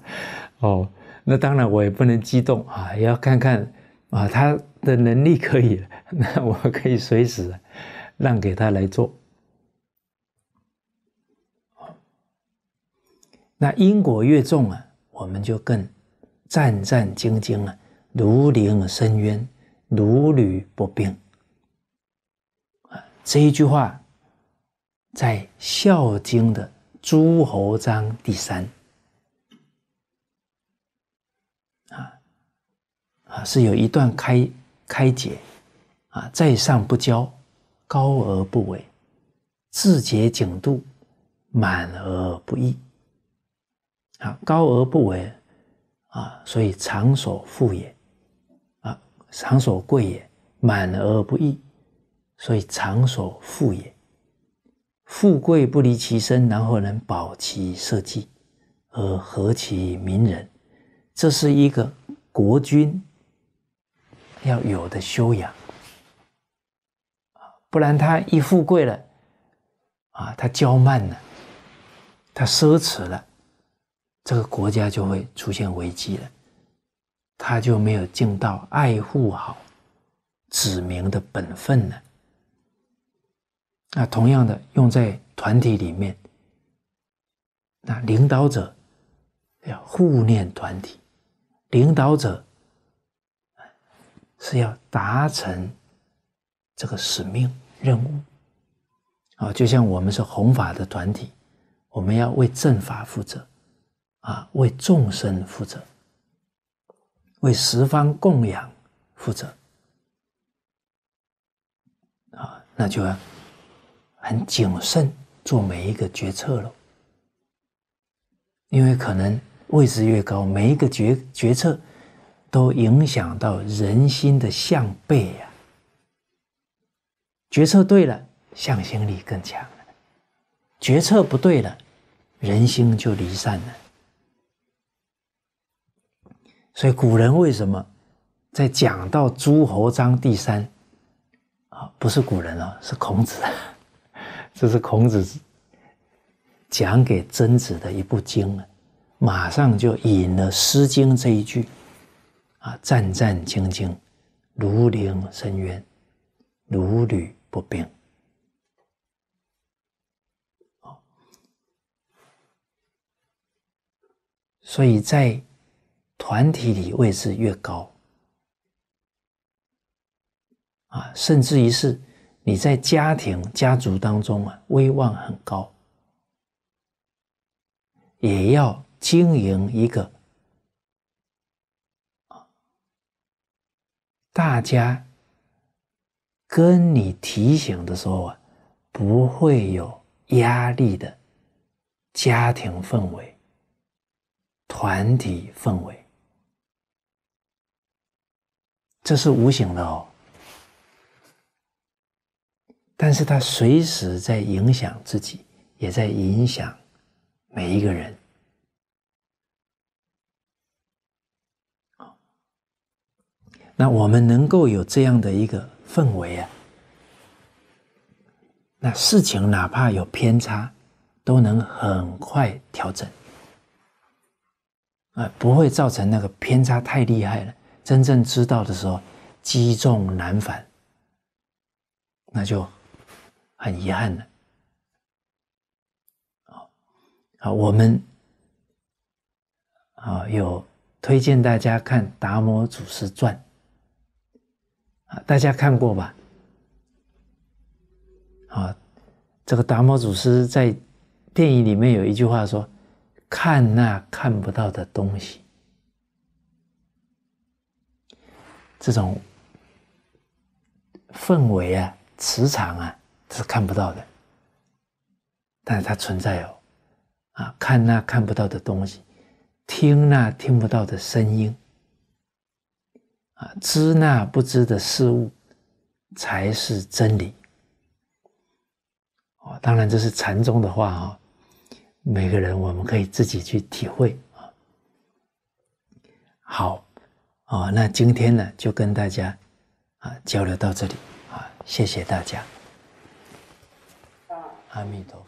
哦。那当然，我也不能激动啊，也要看看啊，他的能力可以，[laughs] 那我可以随时让给他来做。那因果越重啊，我们就更战战兢兢啊，如临深渊，如履薄冰啊。这一句话在《孝经》的诸侯章第三。啊，是有一段开开解，啊，在上不骄，高而不为，志节警度，满而不溢。啊，高而不为，啊，所以常所富也，啊，常所贵也；满而不溢，所以常所富也。富贵不离其身，然后能保其社稷，而和其民人。这是一个国君。要有的修养，不然他一富贵了，啊，他骄慢了，他奢侈了，这个国家就会出现危机了。他就没有尽到爱护好子民的本分呢。那同样的用在团体里面，那领导者要护念团体，领导者。是要达成这个使命任务，啊，就像我们是弘法的团体，我们要为正法负责，啊，为众生负责，为十方供养负责，啊，那就要很谨慎做每一个决策了，因为可能位置越高，每一个决决策。都影响到人心的向背呀。决策对了，向心力更强了；决策不对了，人心就离散了。所以古人为什么在讲到诸侯章第三啊？不是古人啊，是孔子。[laughs] 这是孔子讲给曾子的一部经啊，马上就引了《诗经》这一句。啊，战战兢兢，如临深渊，如履薄冰。所以在团体里位置越高，啊，甚至于是你在家庭、家族当中啊，威望很高，也要经营一个。大家跟你提醒的时候啊，不会有压力的家庭氛围、团体氛围，这是无形的哦。但是它随时在影响自己，也在影响每一个人。那我们能够有这样的一个氛围啊，那事情哪怕有偏差，都能很快调整，啊，不会造成那个偏差太厉害了。真正知道的时候，积重难返，那就很遗憾了。好，好，我们啊，有推荐大家看《达摩祖师传》。啊，大家看过吧？啊，这个达摩祖师在电影里面有一句话说：“看那看不到的东西，这种氛围啊、磁场啊是看不到的，但是它存在哦。啊，看那看不到的东西，听那听不到的声音。”啊，知那不知的事物才是真理。哦，当然这是禅宗的话啊，每个人我们可以自己去体会啊。好，啊，那今天呢就跟大家啊交流到这里啊，谢谢大家。阿弥陀。